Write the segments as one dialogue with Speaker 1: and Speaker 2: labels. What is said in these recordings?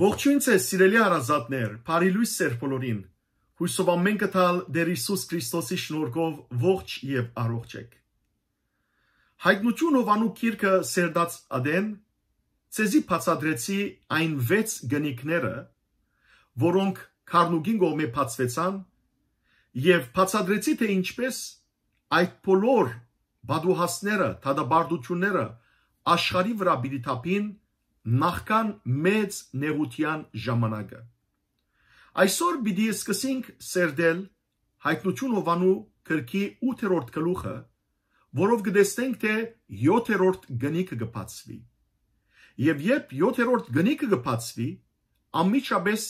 Speaker 1: Ողջույն ձեզ սիրելի հարազատներ, բարի լույս Սեր բոլորին։ Հույսով ամեն կտալ Տեր Հիսուս Քրիստոսի շնորհքով ողջ եւ առողջ եք։ Հայտնությունով անու քիրքը Սերդած Ադեն ցեզի բացադրեցի այն 6 գնիկները, որոնք Կարնուգին գոմե բացվեցան եւ բացադրեցի թե ինչպես այդ բոլոր բադուհասները, թադաբարդությունները աշխարի վրա բիդիտապին նախքան մեծ նեղության ժամանակը։ Այսօր պիտի սկսենք սերդել հայտնություն Հովանու քրքի 8-րդ գլուխը, որով գտեսնենք թե 7-րդ գնիկը կբացվի։ Եվ երբ 7-րդ գնիկը կբացվի, ամիջապես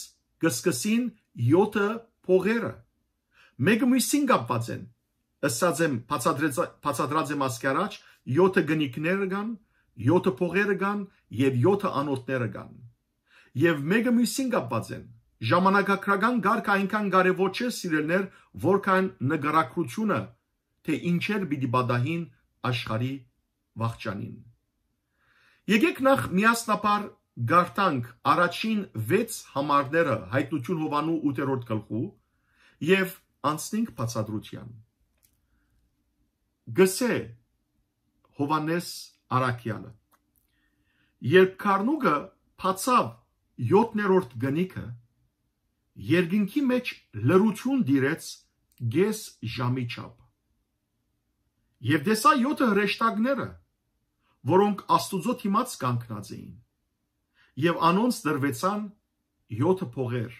Speaker 1: կսկսին 7-ը փողերը։ Մեկը մյուսին կապված են։ Ասած եմ, բացադրած եմ ասկարաջ 7 գնիկներ կան, 7 փողերը կան եւ 7 անոթները կան։ Եվ մեկը մյուսին կապված են։ Ժամանակակրական գարկը այնքան կարևոր չէ սիրելներ, որքան նգարակրությունը, թե ինչեր պիտի բադահին աշխարի վաղճանին։ Եկեք նախ միասնապար գարտանք առաջին 6 համարները հայտնություն Հովանու 8-րդ գլխու եւ անցնենք բացադրության։ Գսե Հովանես Արաքյանը։ Երբ Քառնուկը փացավ 7-րդ գնիկը, երկինքի մեջ լրություն դիրեց գես ժամի չափ։ Եվ դեսա 7 հրեշտակները, որոնք Աստուծո թիմած կանգնած էին։ Եվ անոնց դրվեցան 7 փողեր։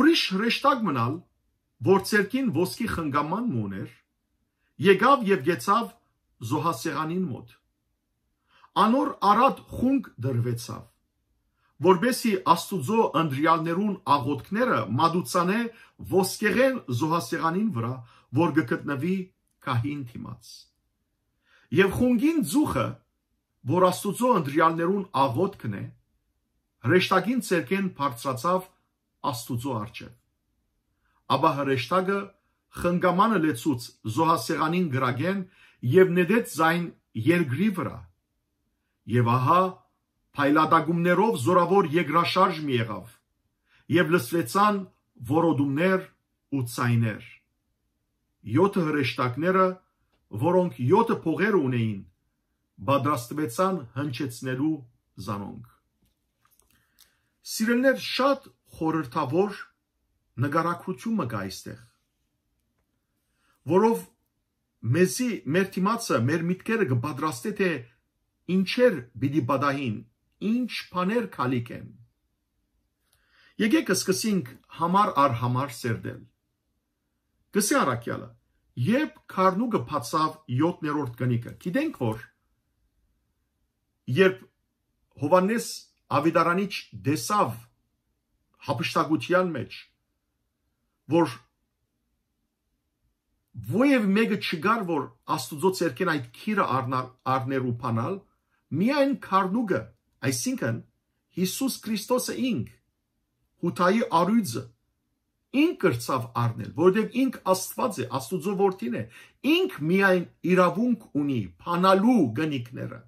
Speaker 1: Ուրիշ հրեշտակ մնալ, որ ցերքին ոսկի խնգաման մուներ, եկավ եւ գեցավ զոհասեղանին մոտ։ Անոր արատ խունկ դրվեցավ, որբեսի աստուծո ընդրյալներուն աղոտքները մադուցանե ոսկեղեն զոհասեղանին վրա, որ գկտնվի կահին թիմաց։ Եվ խունգին ձուխը, որ աստուծո ընդրյալներուն աղոտքն է, հրեշտակին ցերկեն բարձրացավ աստուծո արջը։ Աբա հրեշտակը խնգամանը լեցուց զոհասեղանին գրագեն եւ նետեց զայն երկրի վրա։ Եվ ահա փայլատակումներով զորավոր եգրաշարժ մի եղավ եւ լսվեցան որոդումներ ու ցայներ։ 7 հրեշտակները, որոնք 7 փողեր ունեին, բادرաստվեցան հնչեցնելու զանոնք։ Սիրելներ շատ խորհրդավոր նկարակրությունը կա այստեղ, որով մեզի մեր թիմացը, մեր միտքերը կպատրաստի թե ինչեր պիտի բադահին, ինչ բաներ քալիք են։ Եկեք սկսենք համար առ համար սերդել։ Գսի առաքյալը, երբ Քարնուկը փացավ 7-րդ գնիկը, գիտենք որ երբ Հովանես Ավիդարանիչ դեսավ հապշտակության մեջ, որ ոև մեկը չգար, որ աստուծո ցերկեն այդ քիրը առնելու փանալ, միայն քարնուկը, այսինքն Հիսուս Քրիստոսը ինք հութայի արույցը ինք կրծավ առնել, որովհետև ինք Աստված է, Աստուծո որդին է։ Ինք միայն իրավունք ունի փանալու գնիկները։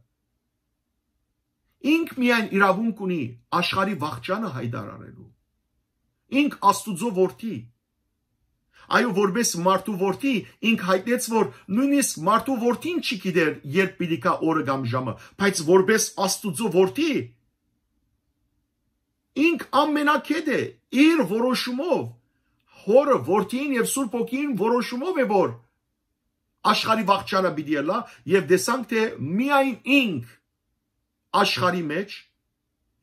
Speaker 1: Ինք միայն իրավունք ունի աշխարի վաղճանը հայտարարելու։ Ինք Աստուծո որդի Այո, որպես մարդու որդի ինք հայտնեց, որ նույնիսկ մարդու որդին չի գիտեր, երբ պիտի կա օրը կամ ժամը, բայց որպես Աստուծո որդի ինք ամենակետ է իր որոշումով, հորը որդին եւ Սուրբ Օքին որոշումով է որ աշխարհի վաղճանը պիտի լա եւ դեսանք թե միայն ինք աշխարհի մեջ,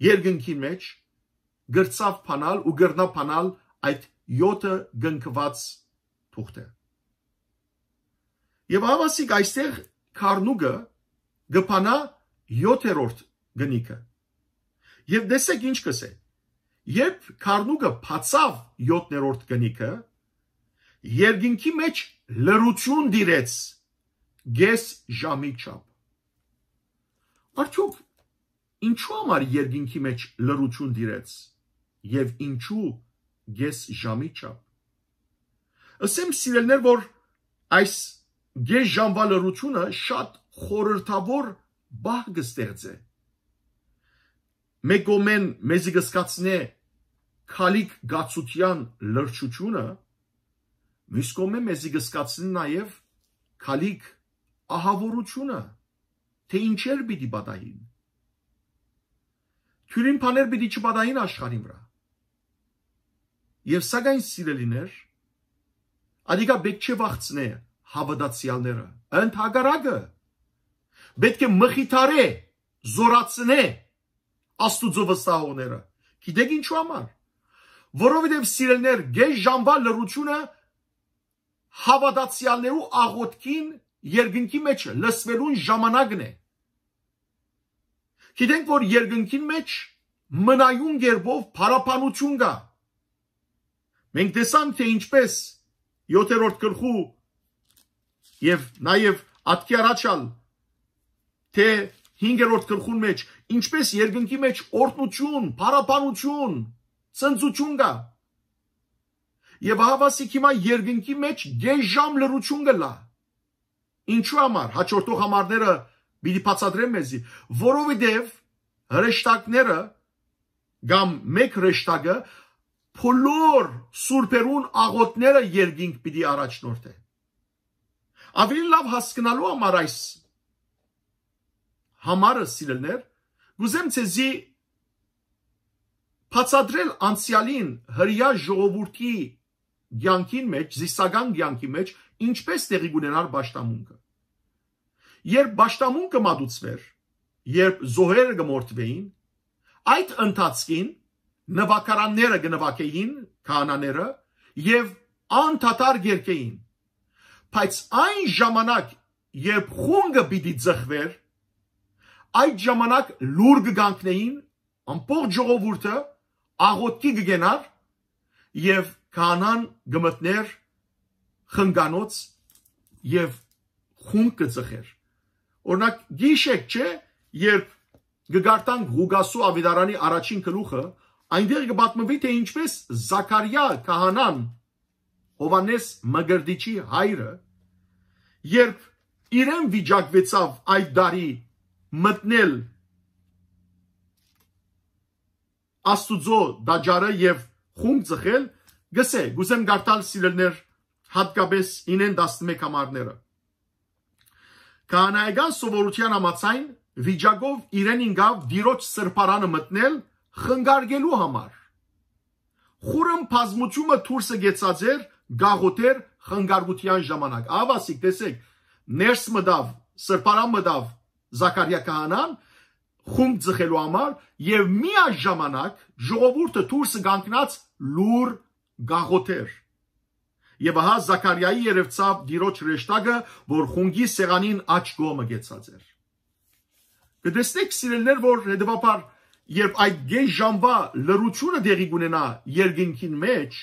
Speaker 1: երկնքի մեջ գրծավ փանալ ու գրնա փանալ այդ 7-ը գնկված թուղթ է։ Եվ ավասիկ այստեղ Խառնուկը գփանա 7-րդ գնիկը։ Եվ դեսեք ինչ կսե։ Երբ Խառնուկը փացավ 7-րդ գնիկը, երկինքի մեջ լրություն դիրեց գես ժամի չափ։ Արդյոք ինչու համար երկինքի մեջ լրություն դիրեց եւ ինչու գես ժամի չափ։ Ասեմ սիրելներ, որ այս գես ժամվա լրությունը շատ խորհրդավոր բահ կստեղծե։ Մեկ օմեն մեզի գսկացնե քալիկ գացության լրջությունը, մյուս կողմը մեզի գսկացնի նաև քալիկ ահավորությունը, թե ինչեր պիտի պատահին։ Թյուրին փաներ պիտի չպատահին աշխարհին վրա։ Եվ սակայն սիրելիներ, Ադիկա պետք չէ վախցնե հավատացյալները, ընդհակառակը պետք է մխիթարե, զորացնե Աստուծո վստահողները։ Գիտեք ինչու համար։ Որովհետև սիրելներ, գեժ ժամվա լրությունը հավատացյալներու աղոտքին երկնքի մեջ լսվելուն ժամանակն է։ Գիտենք, որ երկնքին մեջ մնայուն գերբով փարապանություն կա Մենք տեսանք, թե ինչպես 7-րդ գլխու եւ նաեւ ատքի առաջալ թե 5-րդ գլխուն մեջ ինչպես երկնքի մեջ օրտնություն, փարապանություն, ցնծություն կա։ Եվ հավասիկ հիմա երկնքի մեջ դեժամ լրություն գլա։ Ինչու համար հաջորդող համարները պիտի բացատրեմ մեզի, որովհետև հրեշտակները կամ մեկ հրեշտակը բոլոր սուրբերուն աղոտները երկինք պիտի առաջնորդե։ Ավելի լավ հասկանալու համար այս համարը սիրելներ, գուզեմ ցեզի բացադրել անցյալին հрья ժողովրդի ցանկին մեջ, զիսական ցանկի մեջ ինչպես տեղի ունենար աշտամունքը։ Երբ աշտամունքը մատուցվեր, երբ զոհերը գմորթվեին, այդ ընթացքին նվակարանները գնվակեին քահանաները եւ անթատար երկեին բայց այն ժամանակ երբ խունգը պիտի ձխվեր այդ ժամանակ լուր կգանքնեին ամբողջ ժողովուրդը աղոտքի կգենար եւ քանան գմտներ խնգանոց եւ խունգ կծխեր օրինակ գիշեք չէ երբ գգարտան հուգասու ավիդարանի առաջին գլուխը այնտեղ կբացմվի թե ինչպես Զաքարիա քահանան Հովանես Մգրդիչի հայրը երբ իրեն վիճակվեցավ այդ դարի մտնել Աստուծո դաջարը եւ խում ծխել գսե գուզեմ գարտալ սիրելներ հատկապես 9-11 համարները Կանայական սովորության համացայն վիճակով իրեն ինգավ դիրոջ սրբարանը մտնել խնգարգելու համար։ Խուրըմ բազմությունը դուրս գեցած էր գաղութեր խնգարգության ժամանակ։ Ավասիկ, տեսեք, ներս մտավ, սրբարան մտավ Զաքարիա քահանան խում ձխելու համար եւ միաժամանակ ժողովուրդը դուրս գանկնած լուր գաղութեր։ Եվ ահա Զաքարիայի երևցավ գիրոջ ռեշտագը, որ խունգի սեղանին աչ կողմը գեցած էր։ Կդեսնեք սիրելներ, որ հետևաբար երբ այդ գեշ ժամվա լրությունը դեղի գունենա երկինքին մեջ,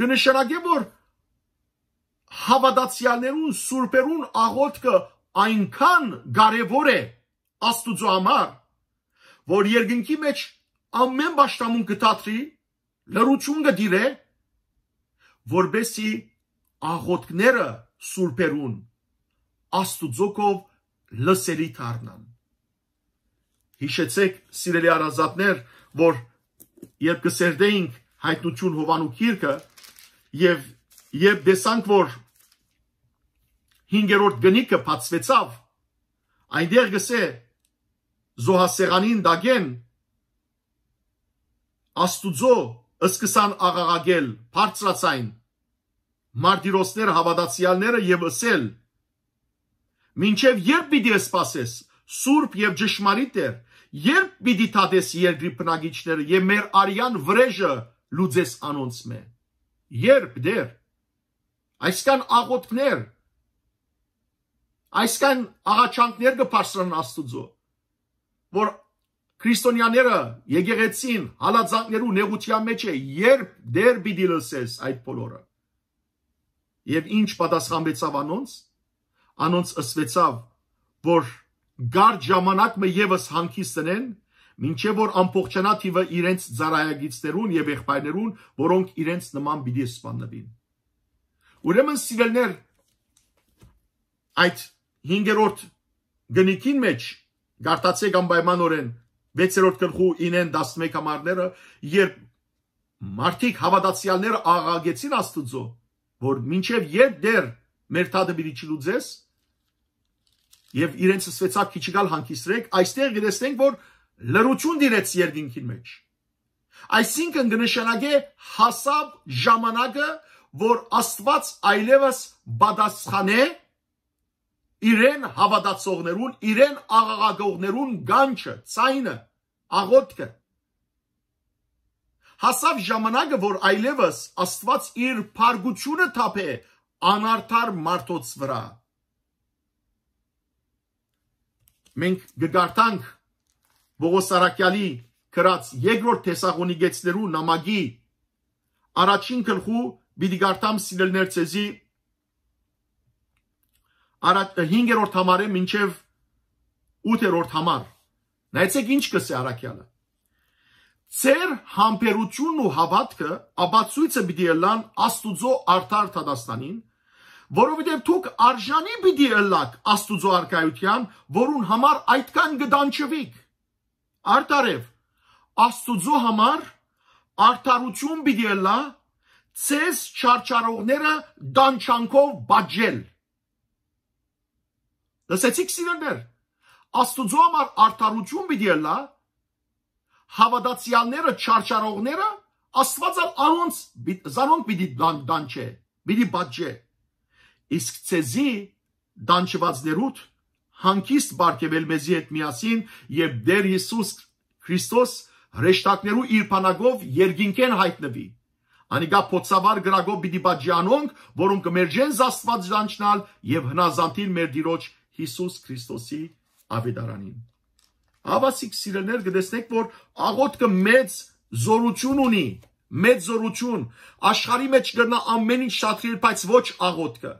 Speaker 1: գնշանագե, որ հավատացյալներուն, սուրպերուն աղոտքը այնքան կարևոր է աստուծո համար, որ երկնքի մեջ ամեն աշտամուն կտատրի, լրություն կդիրե, որբեսի աղոտքները սուրպերուն աստուծոքով լսելի թարնան։ Հիշեցեք, սիրելի առազատներ, որ երբ կսերդեինք հայտնություն Հովանու գիրքը եւ երբ դեսանք, որ 5-րդ գնիկը բացվեցավ, այնտեղ գսե զոհասեղանին դագեն աստուծո սկսան աղաղակել բարձրացային մարդիրոսներ հավատացյալները եւ ըսել մինչեւ երբ պիտի սпасես սուրբ եւ ճշմարիտ է, երբ պիտի տատես երկրի բնագիչները եւ մեր արյան վրեժը լուծես անոնց մե։ Երբ դեր այսքան աղոթքներ այսքան աղաչանքներ կբարձրանան Աստուծո, որ քրիստոնյաները եկեղեցին հալածանքներու նեղության մեջ է, երբ դեր պիտի լսես այդ բոլորը։ Եվ ինչ պատասխանեցավ անոնց, անոնց ըսվեցավ, որ Գարդ ժամանակ մը եւս հանքի սնեն, մինչեւ որ ամբողջանա թիվը իրենց ծարայագիցներուն եւ եղբայրներուն, որոնք իրենց նման պիտի սպանվին։ Ուրեմն սիրելներ այդ 5-րդ գնիկին մեջ գարտացեք անպայմանորեն 6-րդ գլխու 9-ն 11 համարները, երբ մարդիկ հավատացյալները աղաղեցին Աստծո, որ մինչև երբ դեռ մեր տադը բիդի չլուծես, եւ իրենց սվեցակ քիչիգալ հանգիստրեք, այստեղ գրեսնենք, որ լրություն դիրեց երկինքին մեջ։ Այսինքն կնշանակե հասավ ժամանակը, որ Աստված այլևս բադասխանե իրեն հավատացողներուն, իրեն աղաղակողներուն գանչը, ցայնը, աղոթքը։ Հասավ ժամանակը, որ այլևս Աստված իր փարգությունը թափե անարդար մարդոց վրա։ մենք գգարտանք Բողոս Սարակյալի գրած երկրորդ Թեսաղոնիկեցներու նամակի առաջին գլխու՝ «Պիտի գարտամ սիրելիներ ցեզի» առաջ 5-րդ համարը մինչև 8-րդ համար։ Նայեցեք ինչ կսե Արաքյալը։ Ձեր համբերությունն ու հավատքը ապացույցը պիտի լան Աստուծո արդար Թադաստանին, որովհետև դուք արժանի պիտի ըլլաք Աստուծո արկայության, որուն համար այդքան գդանչվիք։ Արտարև Աստուծո համար արդարություն պիտի ըլլա ցես չարչարողները դանչանքով բաժել։ Լսեցիք սիրելներ, Աստուծո համար արդարություն պիտի ըլլա հավատացյալները չարչարողները Աստվածալ առանց զանոնք պիտի դանչե, պիտի բաժե։ դան, իսկ ցեզի դանչվածներուտ հանկիստ բարգևել մեզի հետ միասին եւ դեր Հիսուս Քրիստոս հրեշտակներու իր բանակով երկինքեն հայտնվի Անիգա փոցավար գրագով պիտի բաժանոնք, որոնք մերժեն Աստված ճանչնալ եւ հնազանդին մեր Տիրոջ Հիսուս Քրիստոսի ավետարանին։ Ավասիկ սիրելներ գտեսնեք, որ աղոթքը մեծ զորություն ունի, մեծ զորություն աշխարի մեջ գտնա ամեն ինչ շատրիլ, բայց ոչ աղոթքը։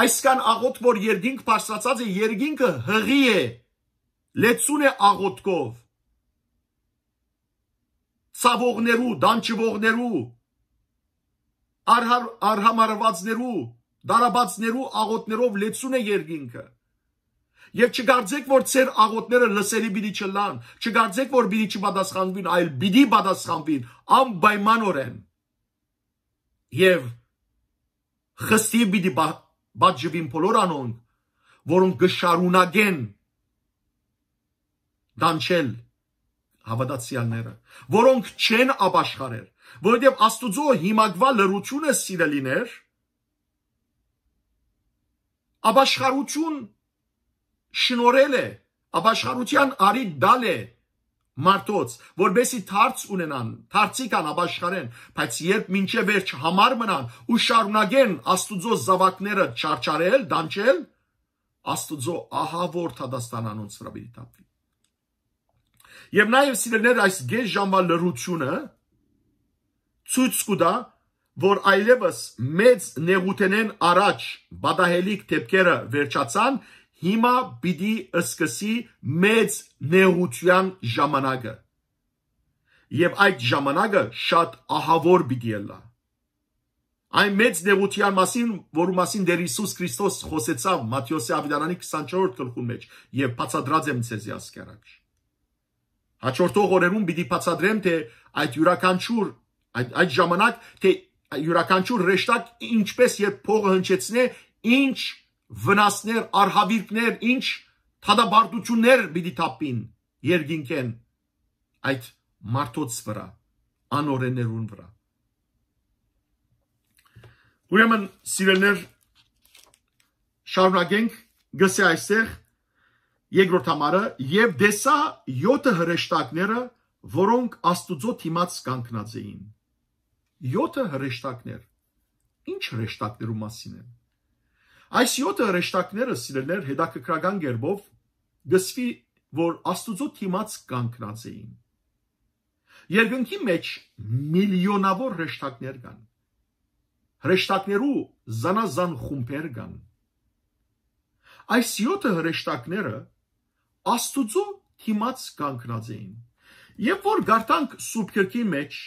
Speaker 1: Այսքան աղոտ, որ երգինք բարձրացած է, երգինքը հղի է, լեցուն է աղոտքով, ծավողներու, դանչվողներու, արհամարվածներու, դարաբացներու աղոտներով լեցուն է երգինքը։ Եվ չգարձեք, որ ծեր աղոտները լսելի բիդի չլան, չգարձեք, որ բիդի չբադասխանվին, այլ բիդի բադասխանվին, անբայման օրեն։ Եվ խստի բիդի բաց ժվին բոլոր անոնք, որոնք գշարունագեն դանչել հավատացյալները, որոնք չեն ապաշխարել, որովհետև Աստուծո հիմակվա լրությունը սիրելիներ, ապաշխարություն շնորել է, ապաշխարության արիտ դալ է, մարդոց, որբեսի թարց ունենան, թարցիկան աբաշխարեն, բայց երբ մինչև վերջ համար մնան ու շարունակեն Աստուծո զավակները չարչարել, դանչել, Աստուծո ահա որ Թադաստանանոց հրավիրիտապվի։ Եվ նաև սիրելներ այս գեզ ժամվա լրությունը ցույց կտա, որ այլևս մեծ նեղութենեն առաջ բադահելիկ դեպքերը վերջացան հիմա պիտի սկսի մեծ նեղության ժամանակը։ Եվ այդ ժամանակը շատ ահավոր պիտի ելա։ Այն մեծ նեղության մասին, որու մասին դեր Հիսուս Քրիստոս խոսեցավ Մատթեոսի ավիդարանի 24-րդ գլխում մեջ եւ բացադրած եմ ցեզի ասկերակ։ Հաջորդող օրերում պիտի բացադրեմ թե այդ յուրաքանչյուր այդ այդ ժամանակ թե յուրաքանչյուր հեշտակ ինչպես երբ փողը հնչեցնե ինչ վնասներ, արհավիրքներ, ինչ թադաբարտություններ պիտի տապին երկինքեն այդ մարդոց վրա, անորեներուն վրա։ Ուրեմն սիրելներ շարունակենք գսե այստեղ երկրորդ համարը եւ դեսա 7 հրեշտակները, որոնք Աստուծո թիմած կանգնած էին։ 7 հրեշտակներ։ Ինչ հրեշտակներու մասին են Այս 7 հրեշտակները սիրելներ հետաքրքրական ģերբով գսվի, որ Աստուծո թիմած կանգնած էին։ Երկնքի մեջ միլիոնավոր հրեշտակներ կան։ Հրեշտակներու զանազան խումբեր կան։ Այս 7 հրեշտակները Աստուծո թիմած կանգնած էին։ Երբ որ գարտանք Սուրբ Գրքի մեջ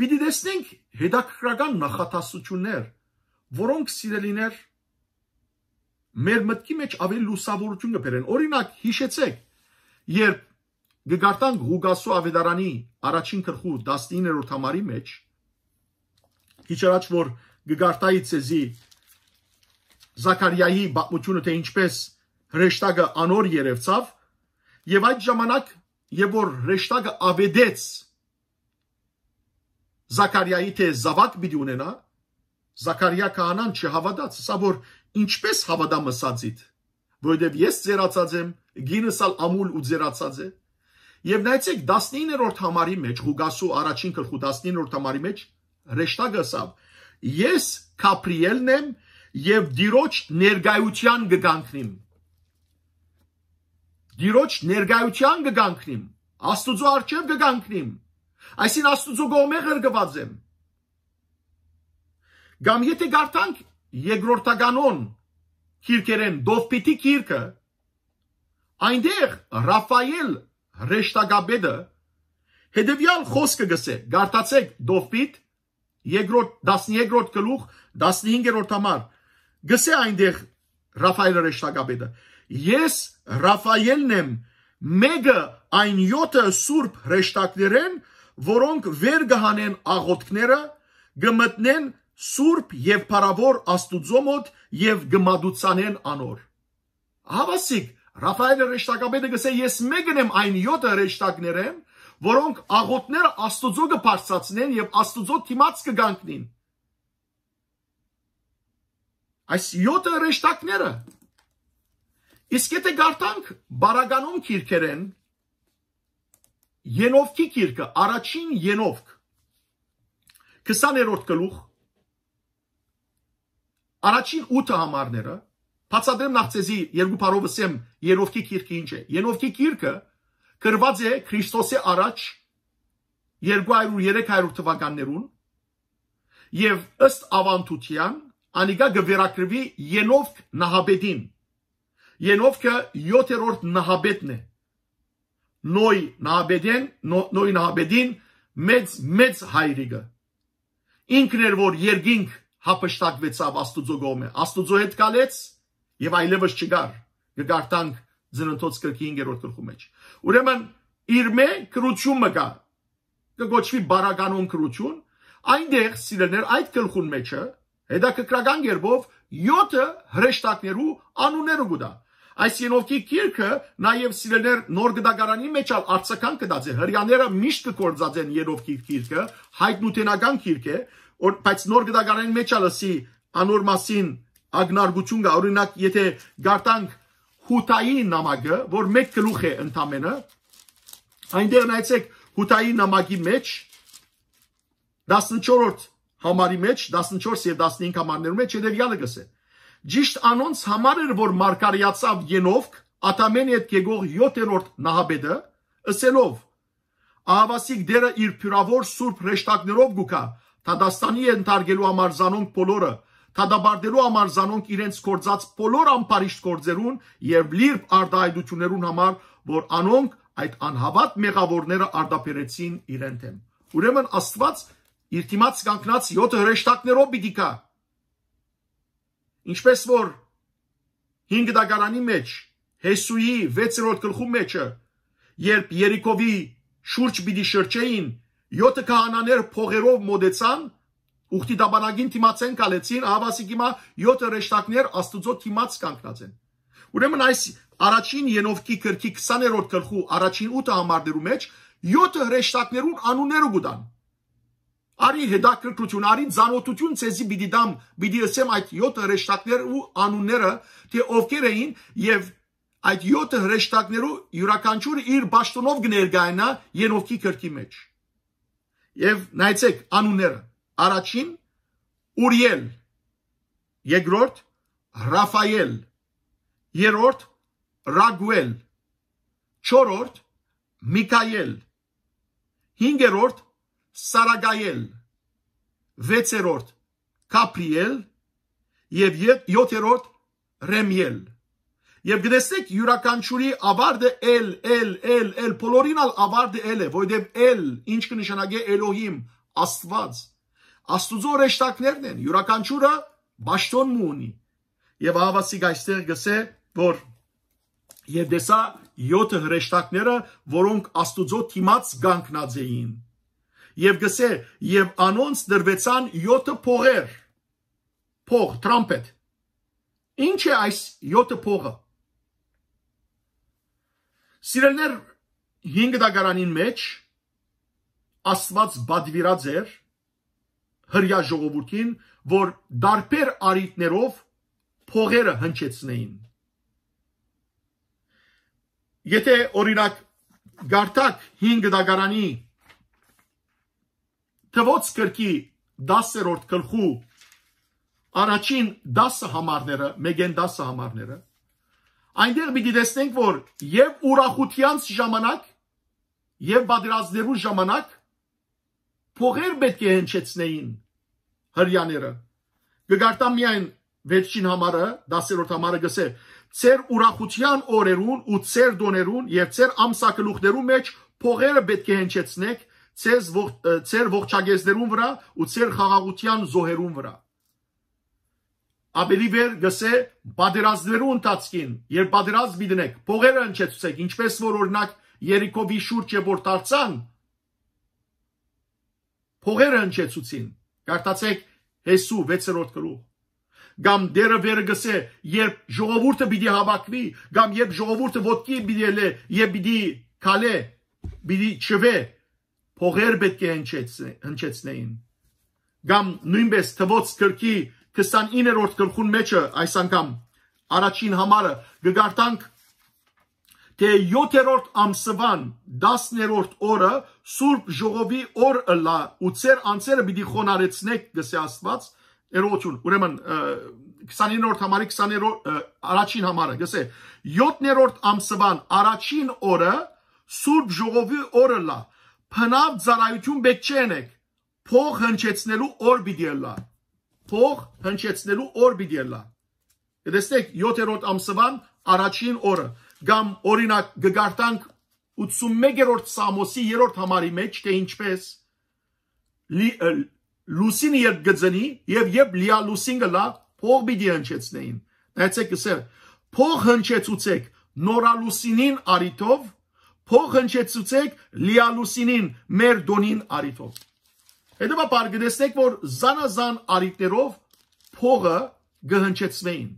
Speaker 1: Պիտի տեսնենք հետաքրական նախատասություններ, որոնք սիրելիներ մեր մտքի մեջ ավելի լուսավորություն կբերեն։ Օրինակ, հիշեցեք, երբ գգարտանք Հուգասու Ավետարանի առաջին գրխու 19-րդ համարի մեջ քիչ առաջ որ գգարտայի ցեզի Զաքարիայի բապմությունը թե ինչպես հրեշտակը անոր երևцավ եւ այդ ժամանակ եւ որ հրեշտակը ավեդեց Զաքարիայի թե զավակ պիտի ունենա Զաքարիա քահանան չհավատաց, սա որ ինչպես հավատամ ասածիդ, որովհետև ես ծերացած եմ, գինս ալ ամուլ ու ծերացած է։ Եվ նայեցեք 19-րդ համարի մեջ, Ղուգասու առաջին գլխու 19-րդ համարի մեջ հրեշտակը ասավ. Ես Կապրիելն եմ եւ Դիրոջ ներգայության կգանքնիմ։ Դիրոջ ներգայության կգանքնիմ, Աստուծո արչեւ կգանքնիմ։ Այսին Աստուծո գողմեղ երգված եմ։ Գամ եթե գարտանք երկրորդականոն քիրկերեն դովպիտի քիրկը այնտեղ Ռաֆայել Ռեշտագաբեդը հետևյալ խոսքը գսե գարտացեք դովպիտ երկրորդ 12-րդ գլուխ 15-րդ համար գսե այնտեղ Ռաֆայել Ռեշտագաբեդը ես Ռաֆայելն եմ մեկը այն 7 սուրբ հրեշտակներեն որոնք վեր գահանեն աղոթքները գմտնեն սուրբ եւ փարավոր Աստուծո մոտ եւ գմադուցանեն անոր։ Հավասիկ Ռաֆայել Ռեշտակաբեդը գսե ես մեկն եմ այն 7 ռեշտակներեն, որոնք աղոտները Աստուծո կբարձացնեն եւ Աստուծո թիմած կգանքնին։ Այս 7 ռեշտակները Իսկ եթե գարտանք բարագանում քիրքերեն Ենովքի քիրքը, առաջին Ենովք 20-րդ գլուխ Առաջին 8 համարները բացադրեմ նախ ցեզի երկու փարովս եմ երովքի քիրքը ինչ է։ Երովքի քիրքը գրված է Քրիստոսի առաջ 200-300 թվականներուն եւ ըստ ավանդության անիգա գվերակրվի Ենովք նահաբեդին։ Ենովքը 7-րդ նահաբեդն է։ Նոյ նահաբեդեն, նոյ նահաբեդին մեծ մեծ հայրիկը։ Ինքն էր որ երգինք հապշտակվեցավ Աստուծո գողմը, Աստուծո հետ կալեց եւ այլևս չգար։ Գկարտանք Ձնընթոց գրքի 5-րդ գլխի մեջ։ Ուրեմն իր մե կրությունը կա։ Կգոչվի բարականոն կրություն, այնտեղ սիրելներ այդ գլխուն մեջը հետաքրքրական երբով 7-ը հրեշտակներու անունները գուտա։ Այս ենովքի քիրքը նաև սիրելներ նոր գդագարանի մեջ ալ արցական կդած է։ Հрьяները միշտ կգործած են ենովքի քիրքը, հայտնութենական քիրք է, որ բայց նոր գտակարանի մեջ ալսի անոր մասին ագնարգություն գա օրինակ եթե գարտանք հուտայի նամակը որ մեկ գլուխ է ընդամենը այնտեղ նայեցեք հուտայի նամակի մեջ 14-րդ համարի մեջ 14 եւ 15 համարներում մեջ հետեւյալը գսե ճիշտ անոնց համար էր որ մարգարիացավ Ենովք ատամենի հետ գեգող 7-րդ նահաբեդը ասելով Ավասիկ դերը իր փյուրավոր սուրբ հեշտակներով գուկա Դադաստանի է ընթարգելու համար զանոնք բոլորը, դադաբարդելու համար զանոնք իրենց կործած բոլոր ամբարիշտ կործերուն եւ լիրբ արդայդություներուն համար, որ անոնք այդ անհավատ մեղավորները արդապերեցին իրենց են։ Ուրեմն Աստված իր դիմաց կանգնած 7 հրեշտակներով պիտի կա։ Ինչպես որ 5 դագարանի մեջ Հեսուի 6-րդ գլխու մեջը, երբ Երիկովի շուրջ պիտի շրջեին 7 քահանաներ փողերով մոդեցան ուխտի դաբանագին թիմացեն կալեցին հավասիկ հիմա 7 ռեշտակներ աստուծո թիմաց կանգնած են ուրեմն այս առաջին Ենովքի քրքի 20-րդ գլխու առաջին 8 համարներու մեջ 7 հրեշտակներուն անունները գուտան Արի հետաքրքրություն, արի ցանոթություն ցեզի պիտի դամ, պիտի ասեմ այդ 7 հրեշտակներ ու անունները, թե ովքեր էին եւ այդ 7 հրեշտակներու յուրաքանչյուրը իր ճաշտոնով կներկայանա Ենովքի քրքի մեջ։ Եվ նայեցեք անունները. առաջին Ուրիել, երկրորդ Ռաֆայել, երրորդ Ռագուել, չորրորդ Միկայել, հինգերորդ Սարագայել, վեցերորդ Կապրիել եւ 7-րդ Ռեմիել։ յոտ, Եվ գտեսեք յուրաքանչյուրի ավարդը L, L, L, L, բոլորին ալ ավարդը L է, որովհետև L ինչ կնշանակի Էլոհիմ, Աստված։ Աստուծո ռեշտակներն են, յուրաքանչյուրը ճշտոն մու ունի։ Եվ ավասիկ այստեղ գսե, որ եւ դեսա 7 հրեշտակները, որոնք Աստուծո թիմած գանկնած էին։ Եվ գսե, եւ անոնց դրվեցան 7 փողեր։ Փող, տրամպետ։ Ինչ է այս 7 փողը Սիրելներ, 5 դագարանին մեջ Աստված բադվիրած էր հրյա ժողովուրդին, որ դարբեր արիտներով փողերը հնչեցնեին։ Եթե օրինակ Գարտակ 5 դագարանի թվոց կրկի 10-րդ գլխու առաջին 10 համարները, մեգեն 10 համարները այնտեղ պիտի տեսնենք, որ եւ ուրախությանց ժամանակ եւ բادرազներու ժամանակ փողեր պետք է հնչեցնեին հрьяները։ Գգարտա միայն վերջին համարը, 10-րդ համարը գսե ծեր ուրախության օրերուն ու ծեր դոներուն եւ ծեր ամսակլուխներու մեջ փողերը պետք է հնչեցնեք ծեր ողջագեզներուն վրա ու ծեր խաղաղության զոհերուն վրա ավելի վեր գսե պատերազմներու ընթացքին, երբ պատերազմ դնեք, փողերը ընչեցուցեք, ինչպես որ օրինակ Երիկովի շուրջը որ դարձան, փողերը ընչեցուցին։ Կարտացեք Հեսու 6-րդ գրուխ։ Գամ դերը վերը գսե, երբ ժողովուրդը պիտի հավաքվի, գամ երբ ժողովուրդը ոդկի պիտի լե, եւ պիտի քալե, պիտի չվե, փողեր պետք է հնչեցնեին։ Գամ նույնպես թվոց կրկի 29-րդ գլխուն մեջը այս անգամ առաջին համարը գգարտանք թե 7-րդ ամսվան 10-րդ օրը Սուրբ Ժողովի օրը լա ու ծեր անձերը պիտի խոնարեցնեք գսե Աստված երողություն ուրեմն 29-րդ համարի 20-րդ առաջին համարը գսե 7-րդ ամսվան առաջին օրը Սուրբ Ժողովի օրը լա փնավ ծառայություն բեք չենեք փող հնչեցնելու օր պիտի լա փող հնչեցնելու օր պիտի լա։ Գտեստեք 7-րդ ամսվան առաջին օրը կամ օրինակ գգարտանք 81-րդ Սամոսի 3-րդ համարի մեջ թե ինչպես լուսին երբ գծնի եւ երբ լիա լուսին գլա փող պիտի հնչեցնեին։ Դայցեք ասել փող հնչեցուցեք նորալուսինին արիտով փող հնչեցուցեք լիալուսինին մեր դոնին արիտով Հետևա բար գտեսնեք, որ զանազան արիտներով փողը գհնչեցվեին,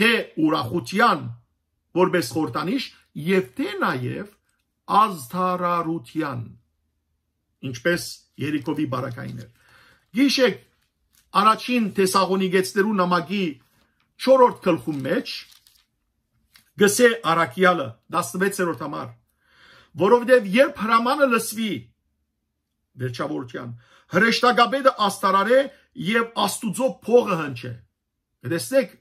Speaker 1: թե ուրախության որպես խորտանիշ եւ թե նաեւ ազդարարության ինչպես Երիկովի բարակայինը գիշեք առաջին Թեսաղոնի գեցներու նամակի 4-րդ գլխում մեջ գսե Արաքիալը 16-րդ համար որովհետև երբ հրամանը լսվի վերջավորության հրեշտակաբեդը աստարարե եւ աստուծո փողը հնչե։ Դեսեք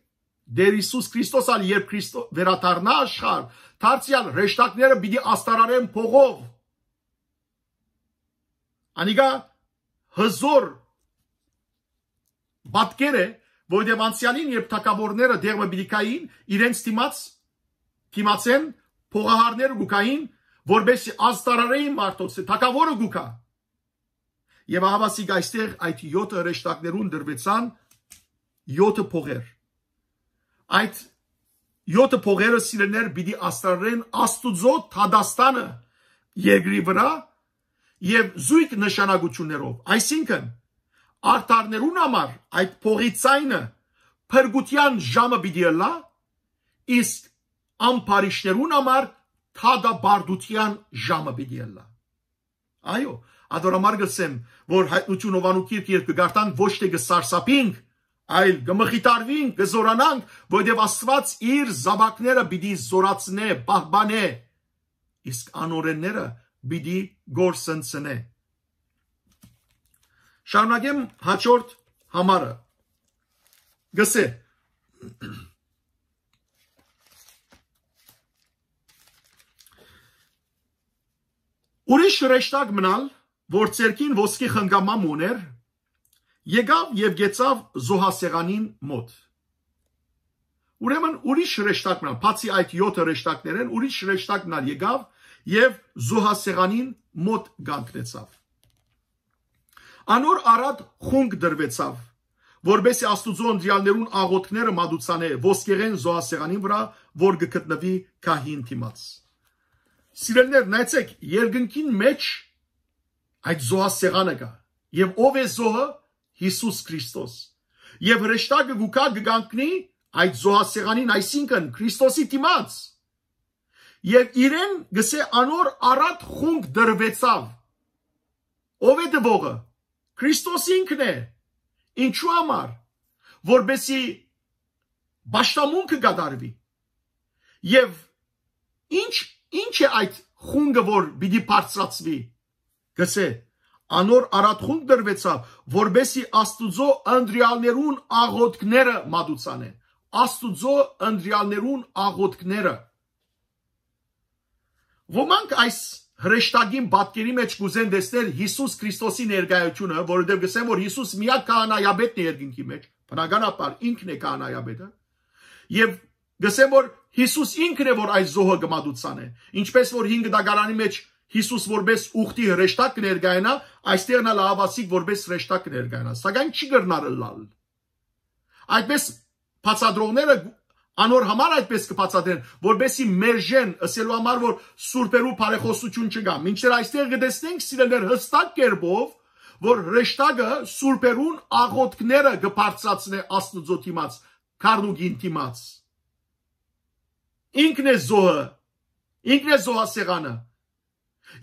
Speaker 1: Դեր Հիսուս Քրիստոս ալ երբ Քրիստո վերաթարնա աշխարհ, դարձյալ հրեշտակները պիտի աստարարեն փողով։ Անիկա հզոր բատկերը, որտեղ անցյալին երբ թակավորները դեղը պիտի կային, իրենց դիմաց դիմացեն փողահարները գուկային, որբեսի աստարարեին մարդոց, թակավորը գուկա։ Եվ հավասիկ այստեղ այդ 7 հրեշտակներուն դրվեցան 7 փողեր։ Այդ 7 փողերը սիրելներ պիտի աստարեն Աստուծո Թադաստանը երկրի վրա եւ զույգ նշանակություններով։ Այսինքն արտարներուն համար այդ փողի ցայնը փրկության ժամը պիտի լա, իսկ ամբարիշներուն համար թադաբարդության ժամը պիտի լա։ Այո, Ադորամար գսեմ, որ հայտնություն Հովանուկի երկը գարտան ոչ թե գսարսափինք, այլ գմխիտարվինք, գզորանանք, որովհետև Աստված իր զավակները պիտի զորացնե, պահպանե։ Իսկ անօրենները պիտի գործընծնե։ Շարունակեմ հաջորդ համարը։ Գսե Ուրիշ հրեշտակ մնալ որ церկին ոսկի խնգամամ ուներ, եկավ եւ գեցավ զոհասեղանին մոտ։ Ուրեմն ուրիշ հրեշտակ մնալ, բացի այդ 7 հրեշտակներեն, ուրիշ հրեշտակ մնալ եկավ եւ զոհասեղանին մոտ գանքնեցավ։ Անոր արդ խունկ դրվեցավ, որբեսի Աստուծո ընդյալներուն աղոթքները մատուցանե ոսկեղեն զոհասեղանին վրա, որ գտնվի քահին թիմած։ Սիրելներ, նայեցեք, երկնքին մեջ այդ զոհասեղանը կա։ Եվ ով է զոհը։ Հիսուս Քրիստոս։ Եվ հրեշտակը գուկա գգանկնի այդ զոհասեղանին, այսինքն Քրիստոսի դիմաց։ Եվ իրեն գսե անոր առատ խունկ դրվեցավ։ Ով է դվողը։ Քրիստոս ինքն է։ Ինչու համար, որբեսի բաշտամունքը գդարվի։ Եվ ինչ ինչ է այդ խունգը, որ պիտի բարձրացվի Գսե անոր արատխում դրվեցավ, որբեսի Աստուծո ընդրյալներուն աղոտքները մատուցանեն։ Աստուծո ընդրյալներուն աղոտքները։ Ոմանք այս հրեշտակին բատկերի մեջ կուզեն դեսնել Հիսուս Քրիստոսի ներկայությունը, որովհետև գսեն, որ Հիսուս միակ կանայաբետն է երկինքի մեջ, բնականաբար ինքն է կանայաբետը։ Եվ գսեն, որ Հիսուս ինքն է, որ այս զոհը գմադուցան է։ Ինչպես որ 5 դագարանի մեջ Հիսուս որպես ուխտի հրեշտակ ներկայանա, այստեղ նա լավասիկ որպես հրեշտակ ներկայանա։ Սակայն չի գրնարը լալ։ Այդպես փածադրողները անոր համար այդպես կփածադրեն, որբեսի մերժեն, ասելու համար որ սուրբերու բարեխոսություն չկա։ Մինչդեռ այստեղ գտեսնենք սիրելներ հստակ կերպով, որ հրեշտակը սուրբերուն աղոթքները կբարձացնե Աստծո դիմաց, Կարնուգին դիմաց։ Ինքն է զոհը, ինքն է զոհասեղանը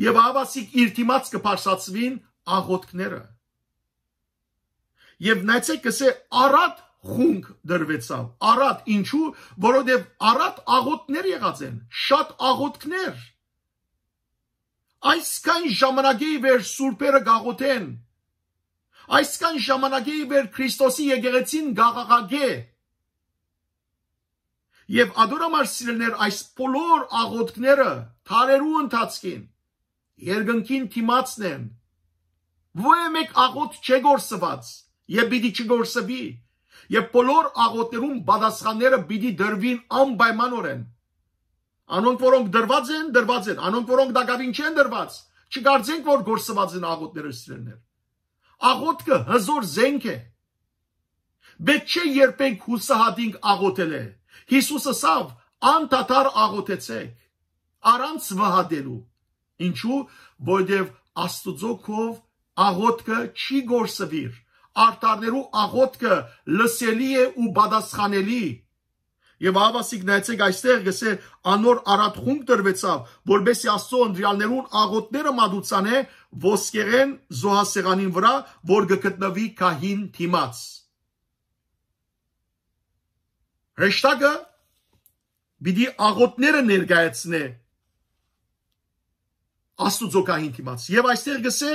Speaker 1: Եվ ավասիկ իր թիմած կպարսացվին աղոտքները։ Եվ նայցեք կսե առատ խունգ դրվեցավ, առատ ինչու, որոդև առատ աղոտներ եղած են, շատ աղոտքներ։ Այսկայն ժամանակեի վեր սուրպերը գաղոտեն, այսկայն ժամանակեի վեր Քրիստոսի եգեղեցին գաղաղագե։ Եվ ադորամար սիրելներ այս պոլոր աղոտքները թարերու ընթացքին երկնքին թիմացնեն ոե մեկ աղոտ չգորսված եւ պիտի չգորսվի եւ բոլոր աղոտերում բադասխանները պիտի դրվին անպայմանորեն անոնք որոնք դրված են դրված են անոնք որոնք դակավին չեն դրված չգարձենք որ գործված են աղոտները սիրելներ աղոտքը հզոր զենք է Պետք չէ երբեք հուսահատինք աղոթել է։ Հիսուսը սավ անտատար աղոթեցեք, առանց վհատելու։ Ինչու, որովհետև Աստուծո քով աղոտքը չի գործվիր։ Արտարներու աղոտքը լսելի է ու բադասխանելի։ Եվ ավասիկ նայեցեք այստեղ գսե անոր արատ խումբ դրվեցավ, որբեսի Աստծո ընդրյալներուն աղոտները մատուցանե ոսկեղեն զոհասեղանին վրա, որ գտնվի քահին թիմած։ Հեշտակը բիդի աղոտները ներկայացնե աստուծոքային դիմաց։ Եվ այստեղ գսե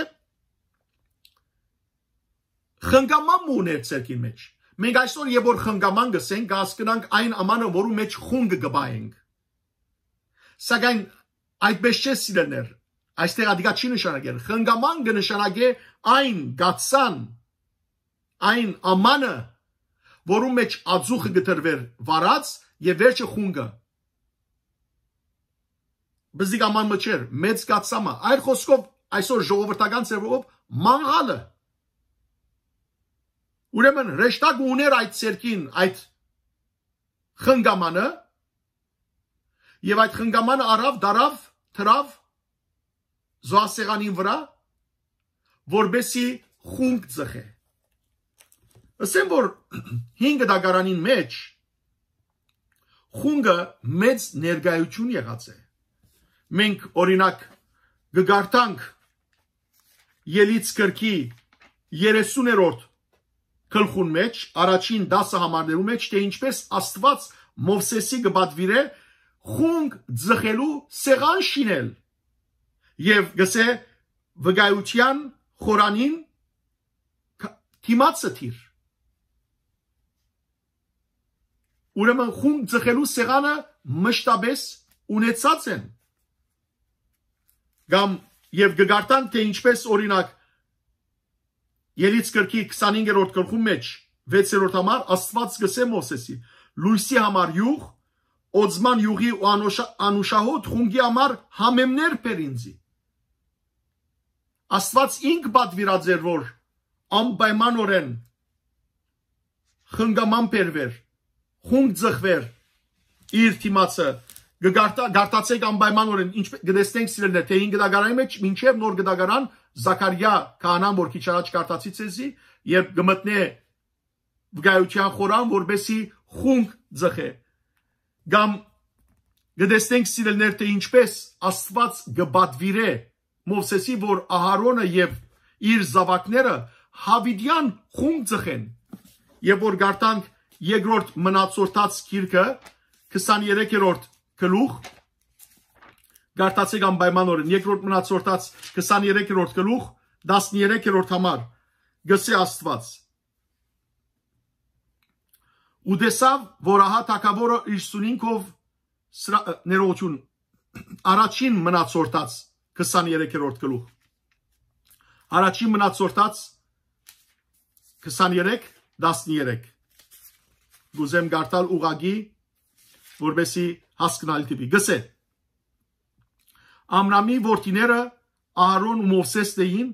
Speaker 1: խնգաման մուներ ցերկի մեջ։ Մենք այսօր երբ որ խնգաման գսենք, հասկանանք այն ամանը, որու մեջ խունգ գբայենք։ Սակայն այդպես չէ սիրելներ։ Այստեղ ադիգա չի նշանակել։ Խնգաման կնշանակե այն գացան, այն ամանը, որում մեջ ածուխը գտրվեր վարած եւ վերջը խունգը բզիկ ամանը չէր, մեծ կացամը, այլ խոսքով այսօր ժողովրդական ծերվով մանգալը։ Ուրեմն հեշտակ ուներ այդ ցերկին այդ խնգամանը եւ այդ խնգամանը առավ, դարավ, թրավ զոասեղանի վրա, որբեսի խումբ ծխե։ Ասեմ որ 5 դագարանին մեջ խունգը մեծ ներգայություն եղած է մենք օրինակ գգարտանք ելից կրկի 30-րդ գլխուն մեջ առաջին դասը համարներու մեջ թե ինչպես Աստված Մովսեսի գբադվիրե խունգ ձխելու սեղան շինել եւ գսե վգայության խորանին թիմացը թիր ուրեմն խունգ ձխելու սեղանը մշտապես ունեցած են Կամ եւ գգարտան թե ինչպես օրինակ Երից գրքի 25-րդ գրքում մեջ 6-րդ համար Աստված գսե Մոսեսի լույսի համար յուղ օձման յուղի ու անուշա, անուշահոտ խունգի համար համեմներ բերինձի Աստված ինք պատվիրած էր որ անպայմանորեն խնգաման բերվեր խունգ ձխվեր իր թիմացը գարտա գարտացեք անպայմանորեն ինչպես գնեսնենք սիրելներ թե 5 գդագարանի մեջ մինչև նոր գդագարան Զաքարիա քահանան որ քիչ առաջ կարտացի ցեզի երբ գմտնե վկայության խորան որբեսի խունկ ձխե կամ գտեսնենք սիրելներ թե ինչպես Աստված գբադվիրե Մովսեսի որ Ահարոնը եւ իր զավակները հավիդյան խունկ ձխեն եւ որ գարտանք երկրորդ մնացորդած գիրքը 23-րդ գլուխ գարտացիկ անպայմանորեն երկրորդ մնաց սորտած 23-րդ գլուխ 13-րդ համար գսի Աստված ու դեսավ որ ահա թակավորը իր սունինքով ներողություն առաջին մնաց սորտած 23-րդ գլուխ առաջին մնաց սորտած 23 13 գուզեմ գարտալ ուղագի որբեսի հասկանալի տիպի։ Գսե։ Ամրամի որդիները Ահարոն ու Մովսեսն էին,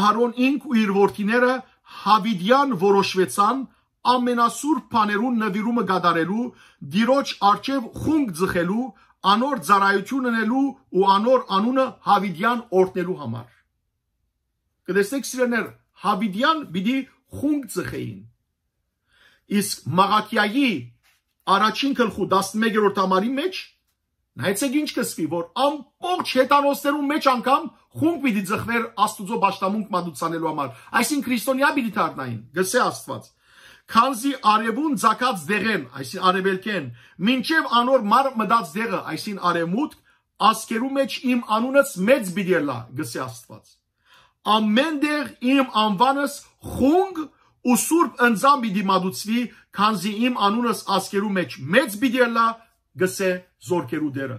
Speaker 1: Ահարոն ինք ու իր որդիները Հավիդյան որոշվեցան ամենասուրբ բաներուն նվիրումը գադարելու, դիրոջ արջև խունգ ձխելու, անոր ծարայություն ունելու ու անոր անունը Հավիդյան օրտնելու համար։ Կդեսնեք սիրեներ, Հավիդյան պիտի խունգ ձխեին։ Իսկ Մաղաքիայի առաջին գլխու 11-րդ համարի մեջ նայեցեք ինչ կսվի, որ ամբողջ հետանոսներու մեջ անգամ խումբ պիտի ձխվեր Աստուծո ճաշտամունք մատուցանելու համար։ Այսինքն քրիստոնյա պիտի դառնային, գսե Աստված։ Քանզի արևուն ցակած դեղեն, այսին արևելքեն, մինչև անոր մար մտած դեղը, այսին արևմուտք, ասկերու մեջ իմ անունից մեծ բիդելա, գսե Աստված։ Ամեն դեղ իմ անվանս խունգ ու Սուրբ ընձան պիտի մատուցվի, քանզի իմ անունս ասկերու մեջ մեծ պիտի լա գսե զորքերու դերը։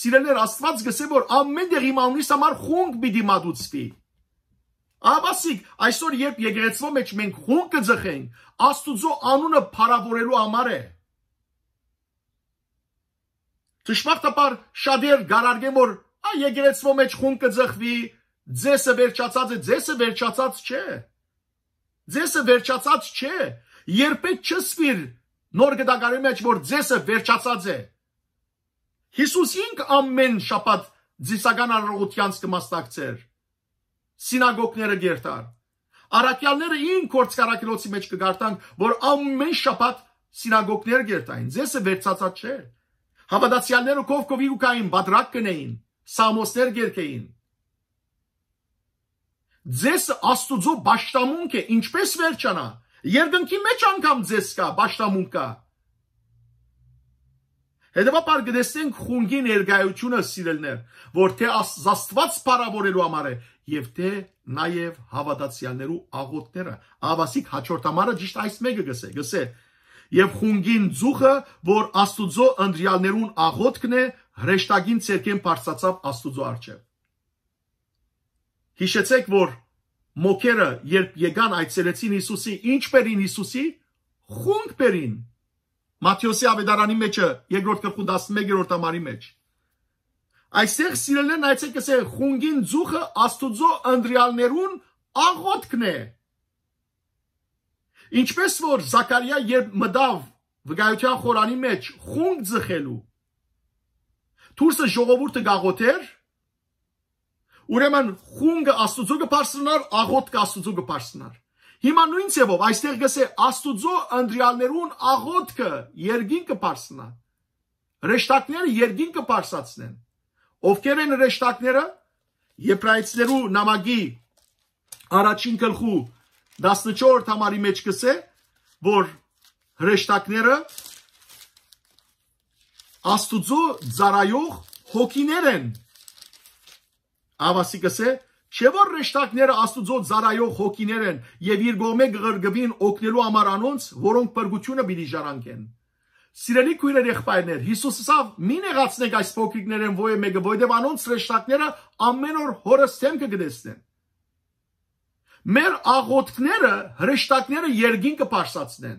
Speaker 1: Սիրելներ, Աստված գսե որ ամեն դեղ իմ անունիս համար խոնկ պիտի մատուցվի։ Աբասիկ, այսօր երբ եկեղեցվո մեջ մենք խոնկ կձխենք, Աստուծո անունը փառավորելու համար է։ Ճշմարտաբար շատեր գարարգեն որ այ եկեղեցվո մեջ խոնկ կձխվի, ձեսը վերջացած է, ձեսը վերջացած չէ։ Ձեսը վերջացած չէ։ Երբեք չսվիր նոր գտակարի մեջ, որ ձեսը վերջացած է։ Հիսուսինք ամեն շաբաթ ձիսական առողությանց կմասնակցեր։ Սինագոգները գերտար։ Արաքյալները ին կորցկարակելոցի մեջ կգարտան, որ ամեն շաբաթ սինագոգներ գերտային։ Ձեսը վերցածած չէ։ Հավատացյալները կովկովի ու կային, բադրակ կնեին, սամոսներ գերկեին ձեզ աստուծո ճաշտամունք է ինչպես վերջանա երկնքի մեջ անգամ ձեզ կա ճաշտամունք կա Հետևաբար գտեսենք խունգի ներկայությունը սիրելներ, որ թե Աստված բարավորելու համար է եւ թե նաեւ հավատացյալներու աղոթները։ Ավասիկ հաջորդ ամառը ճիշտ այս մեկը գսե, գսե եւ խունգին ծուխը, որ Աստուծո ընդրյալներուն աղոթքն է հրեշտակին ցերկեն բարձացավ Աստուծո արչեւ։ Հիշեցեք, որ մոքերը երբ եկան այցելեցին Հիսուսի, ինչ բերին Հիսուսի, խունկ բերին։ Մատթեոսի ավետարանի մեջը երկրորդ գլխու 11-րդ համարի մեջ։ Այստեղ սիրելեն այցեկս է խունգին ձուխը Աստուծո ընդրյալներուն աղոթքն է։ Ինչպես որ Զաքարիա երբ մտավ վկայության խորանի մեջ խունգ ձխելու, Թուրսը ժողովուրդը գաղոթեր, Ուրեմն խունգը Աստուծո կբարձրանար, աղոտը Աստուծո կբարձրանար։ Հիմա նույն ցևով այստեղ գսե Աստուծո անդրյալներուն աղոտը երգին կբարձնա։ Ռեշտակները երգին կբարձացնեն։ Ովքեր են ռեշտակները։ Եբրայեցներու նամակի առաջին գլխու 14 համարի մեջ գսե, որ հրեշտակները Աստուծո ծարայող հոգիներ են Ավասիկս է, չէ որ ռեշտակները աստուծո զարայող հոգիներ են եւ իր գողմե գղրգվին օգնելու համար անոնց, որոնք բրգությունը բիլի ժառանգեն։ Սիրելի քույրեր եղբայրներ, Հիսուսը մի նեղացնեք այս փոքրիկներեն ովը մեկը, որովհետև անոնց ռեշտակները ամեն օր հորը սեմքը գտեսնեն։ Մեր աղոթքները, հրեշտակները երգին կբարձացնեն։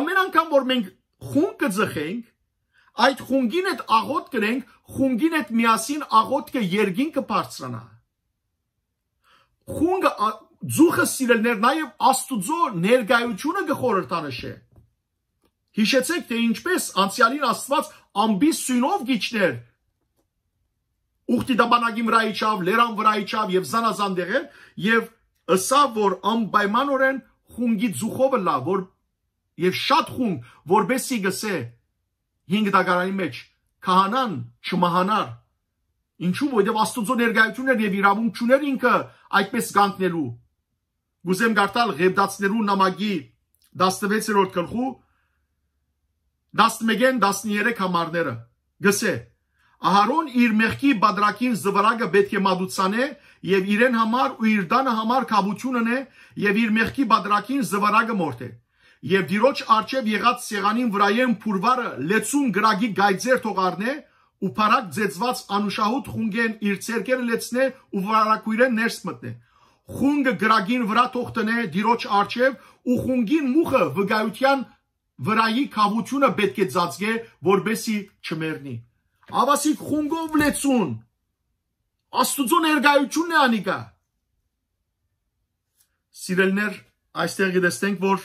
Speaker 1: Ամեն անգամ որ մենք խուն կձխենք, այդ խունգին այդ աղոտ կրենք, խունգին հետ միասին աղոտքը երգին կբարձրանա։ Խունգը ձուխը սիրելներ նաև Աստուծո ներկայությունը գխորհրդանշե։ Հիշեցեք, թե ինչպես անցյալին Աստված ամբի սյունով գիչներ ուխտի դաբանագի վրա իջավ, լերան վրա իջավ եւ զանազան դեղեր եւ ըսա որ անպայմանորեն խունգի ձուխովը լա որ եւ շատ խունգ որբեսի գսե 5 դագարանի մեջ քահանան չմահանար Ինչու՞ որովհետև Աստուծո ներկայությունն էր եւ իրավունք չուներ ինքը այդպես կանգնելու։ Գուզեմ գարտալ Ղեբդացներու նամակի 16-րդ գլխու 11-ն 13 համարները։ Գսե. Ահարոն իր մեղքի բادرակին զվրակը պետք է մատուցանե եւ իրեն համար ու իր դանը համար կաբությունն է եւ իր մեղքի բادرակին զվրակը մորտե եւ դիրոջ արջև եղած սեղանին վրայեն փուրվարը լեցուն գրագի գայձեր թողարնե ու փարակ ձեծված անուշահոտ խունգեն իր ցերկերը լեցնե ու վարակույրեն ներս մտնե խունգը գրագին վրա թող տնե դիրոջ արջև ու խունգին մուխը վգայության վրայի խավությունը պետք է ծածկե որբեսի չմեռնի ավասիկ խունգով լեցուն աստուծո ներգայությունն է անիկա սիրելներ այստեղ գտեստենք որ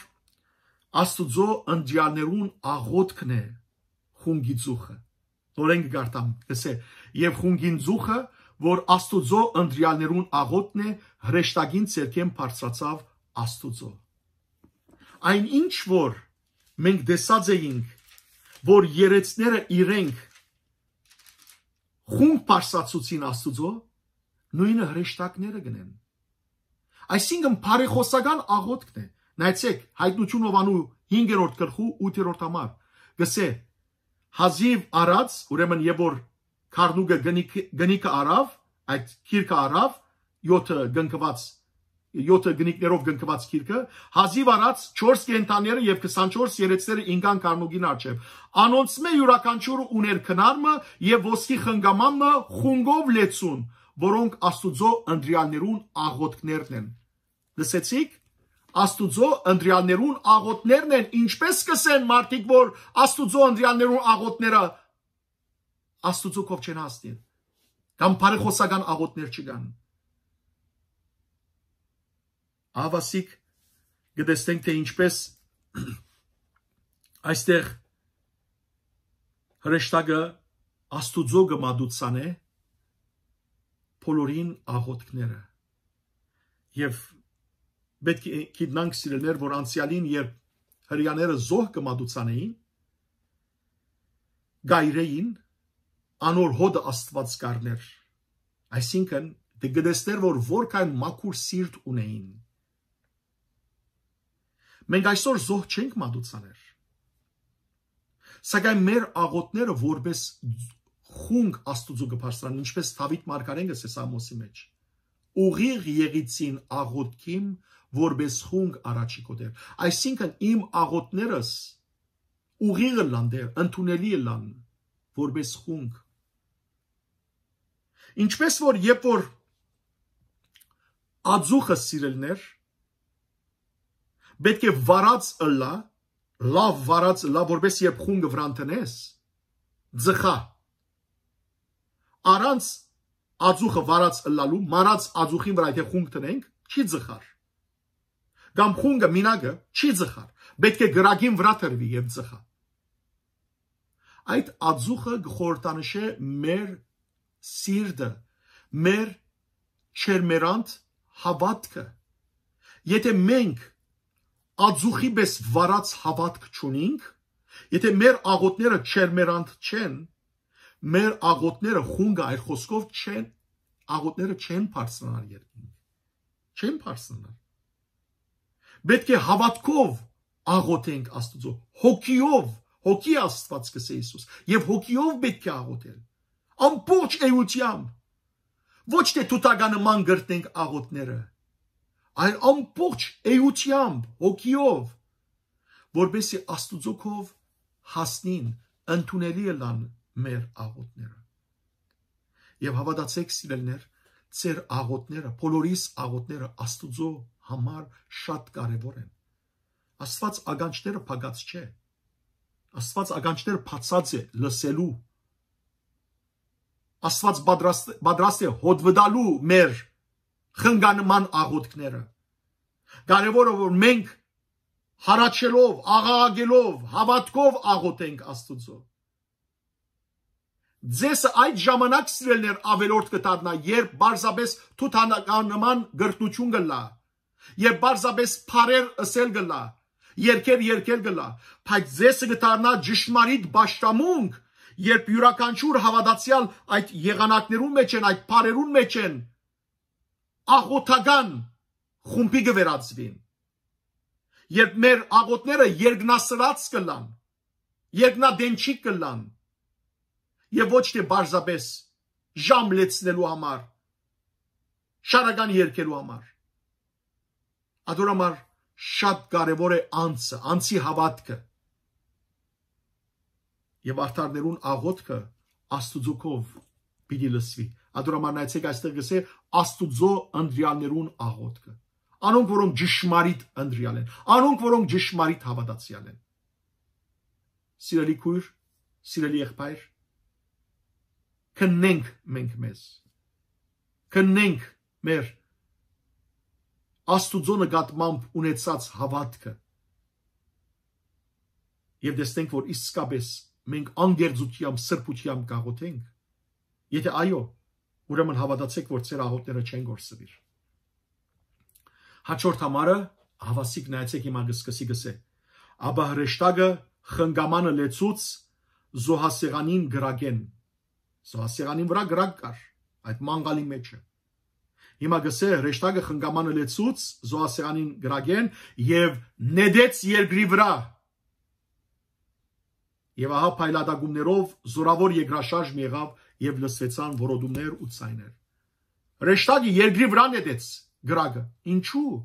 Speaker 1: Աստուծո ընդյալներուն աղոթքն է խունգի ծուխը։ Նորենք գարտամ, գսե, եւ խունգին ծուխը, որ Աստուծո ընդյալներուն աղոթքն է, հրեշտակին ցերքեն բարձրացավ Աստուծո։ Այն ինչ որ մենք դեսած էինք, որ երեցները իրենք խունգ բարձրացուցին Աստուծո, նույնը հրեշտակները գնեն։ Այսինքն բարեխոսական աղոթքն է Նայեցեք հայտնություն Հովանու 5-րդ գլխու 8-րդ համար գսե հազիվ արած, ուրեմն եւ որ Խառնուկը գնիկ գնիկը արավ, այդ քիրքը արավ 7-ը գնկված 7 գնիկներով գնկված քիրքը հազիվ արած 4 կենթաները եւ 24 երեցները ինքան կարնուգին արջև անոնց մե յուրաքանչյուրը ուներ քնարմը եւ ոսկի խնգամամը խունգով լեցուն որոնք աստուծո ընդրյալներուն աղոտքներն են լսեցիք Աստուծո ընտրյալներուն աղոտներն են, ինչպես կսեն մարդիկ, որ Աստուծո ընտրյալներուն աղոտները Աստուծո կով չեն հասնին։ Կամ բարեխոսական աղոտներ չկան։ Ավասիկ գտեստենք թե ինչպես այստեղ հրեշտակը աստուծո գմադուցան է բոլորին աղոտքները եւ պետք է գիտնանք սիրելներ, որ անցյալին երբ հрьяները զոհ կմատուցանեին, գայրեին անոր հոդը աստված կառներ։ Այսինքն դե գտեստեր որ որքան մաքուր սիրտ ունեին։ Մենք այսօր զոհ չենք մատուցաներ։ Սակայն մեր աղոտները որպես խունգ աստուծո գբարսան, ինչպես Դավիթ Մարգարեն գսես ամոսի մեջ։ Ուղիղ եղիցին աղոտքիմ որպես խունգ առաջիկո դեր։ Այսինքն իմ աղոտներս ուղիղը լան դեր, ընդունելի է լան, որպես խունգ։ Ինչպես որ երբ որ աձուխը սիրելներ, պետք է վարած ըլա, լավ վարած լա, որպես երբ խունգը վրան տնես, ձխա, առանց աձուխը վարած լալու, մանած աձուխին վրա, եթե խունգ տնենք, չի ձխար կամ խունգը մինագը չի ձխար, պետք է գրագին վրա տրվի եւ ձխա։ Այդ աձուխը գխորտանշե մեր սիրտը, մեր չերմերանտ հավատքը։ Եթե մենք աձուխի պես վարած հավատք չունենք, եթե մեր աղոտները չերմերանտ չեն, մեր աղոտները խունգը այդ խոսքով չեն աղոտները չեն բարձրանալ երկինք չեն բարձրանալ Պետք է հավատքով աղոթենք Աստծո, հոգիով, հոգի Աստված կսե Հիսուս, եւ հոգիով պետք է աղոթել։ Ամբողջ էությամբ ոչ թե թութականման գրտնենք աղոթները, այլ ամբողջ էությամբ, հոգիով, որբեսի Աստծո կով հասնին ընդունելի լան մեր աղոտները։ Եվ հավատացեք սիրելներ, ծեր աղոտները, բոլորիս աղոտները Աստուծո համար շատ կարևոր են։ Աստված ագանչները փակած չէ։ Աստված ագանչները փածած է լսելու։ Աստված պատրաստ պատրաստ է հոդվդալու մեր խնգանման աղոթքները։ Կարևորը որ մենք հարաճելով, աղաղակելով, հավատքով աղոթենք Աստծո։ Ձեզ այդ ժամանակ սիրելներ ավելորդ կտարնա, երբ բարձաբես թութանական նման գրտություն գլա, եւ բարձաբես փարեր ըսել գլա երկեր երկել գլա բայց ձեզ կդառնա ճշմարիտ ճշտամունք երբ յուրաքանչյուր հավատացյալ այդ եղանակներուն մեջ են այդ փարերուն մեջ են աղոթական խումբի գվերածվին երբ մեր աղոտները երկնասրած կլան երկնադենչի կլան եւ ոչ թե բարձաբես ժամ լեցնելու համար շարական երկելու համար Ադուր համար շատ կարևոր է անցը, անցի հավատքը։ Եվ արդարներուն աղոտքը աստուծոքով պիտի լսվի։ Ադուր համար նայցեք այստեղ գսե աստուծո ընդրյալներուն աղոտքը։ Անոնք, որոնք ճշմարիտ ընդրյալ են, անոնք, որոնք ճշմարիտ հավատացյալ են։ Սիրելի քույր, սիրելի եղբայր, քննենք մենք մեզ։ Քննենք մեր Աստուծո նկատմամբ ունեցած հավատքը։ Եվ դեսնենք, որ իսկապես մենք անգերձությամբ, սրբությամբ կաղոթենք, եթե այո, ուրեմն հավատացեք, որ ծեր ահոտները չեն գործվիր։ Հաջորդ համարը հավասիկ նայեցեք իմ ագսկսի գսե։ Աբա հրեշտագը խնգամանը լեցուց զոհասեղանին գրագեն։ Զոհասեղանին վրա գրագ կար, այդ մանգալի մեջը։ մեջ Հիմա գսե հրեշտակը խնգամանը լեցուց Զոասյանին գրագեն եւ նեդեց երկրի վրա։ Եվ ահա փայլատակումներով զորավոր երկրաշարժ եղավ եւ լսվեցան որոդումներ ու ցայներ։ Հրեշտակը երկրի վրա նետեց գրակը։ Ինչու։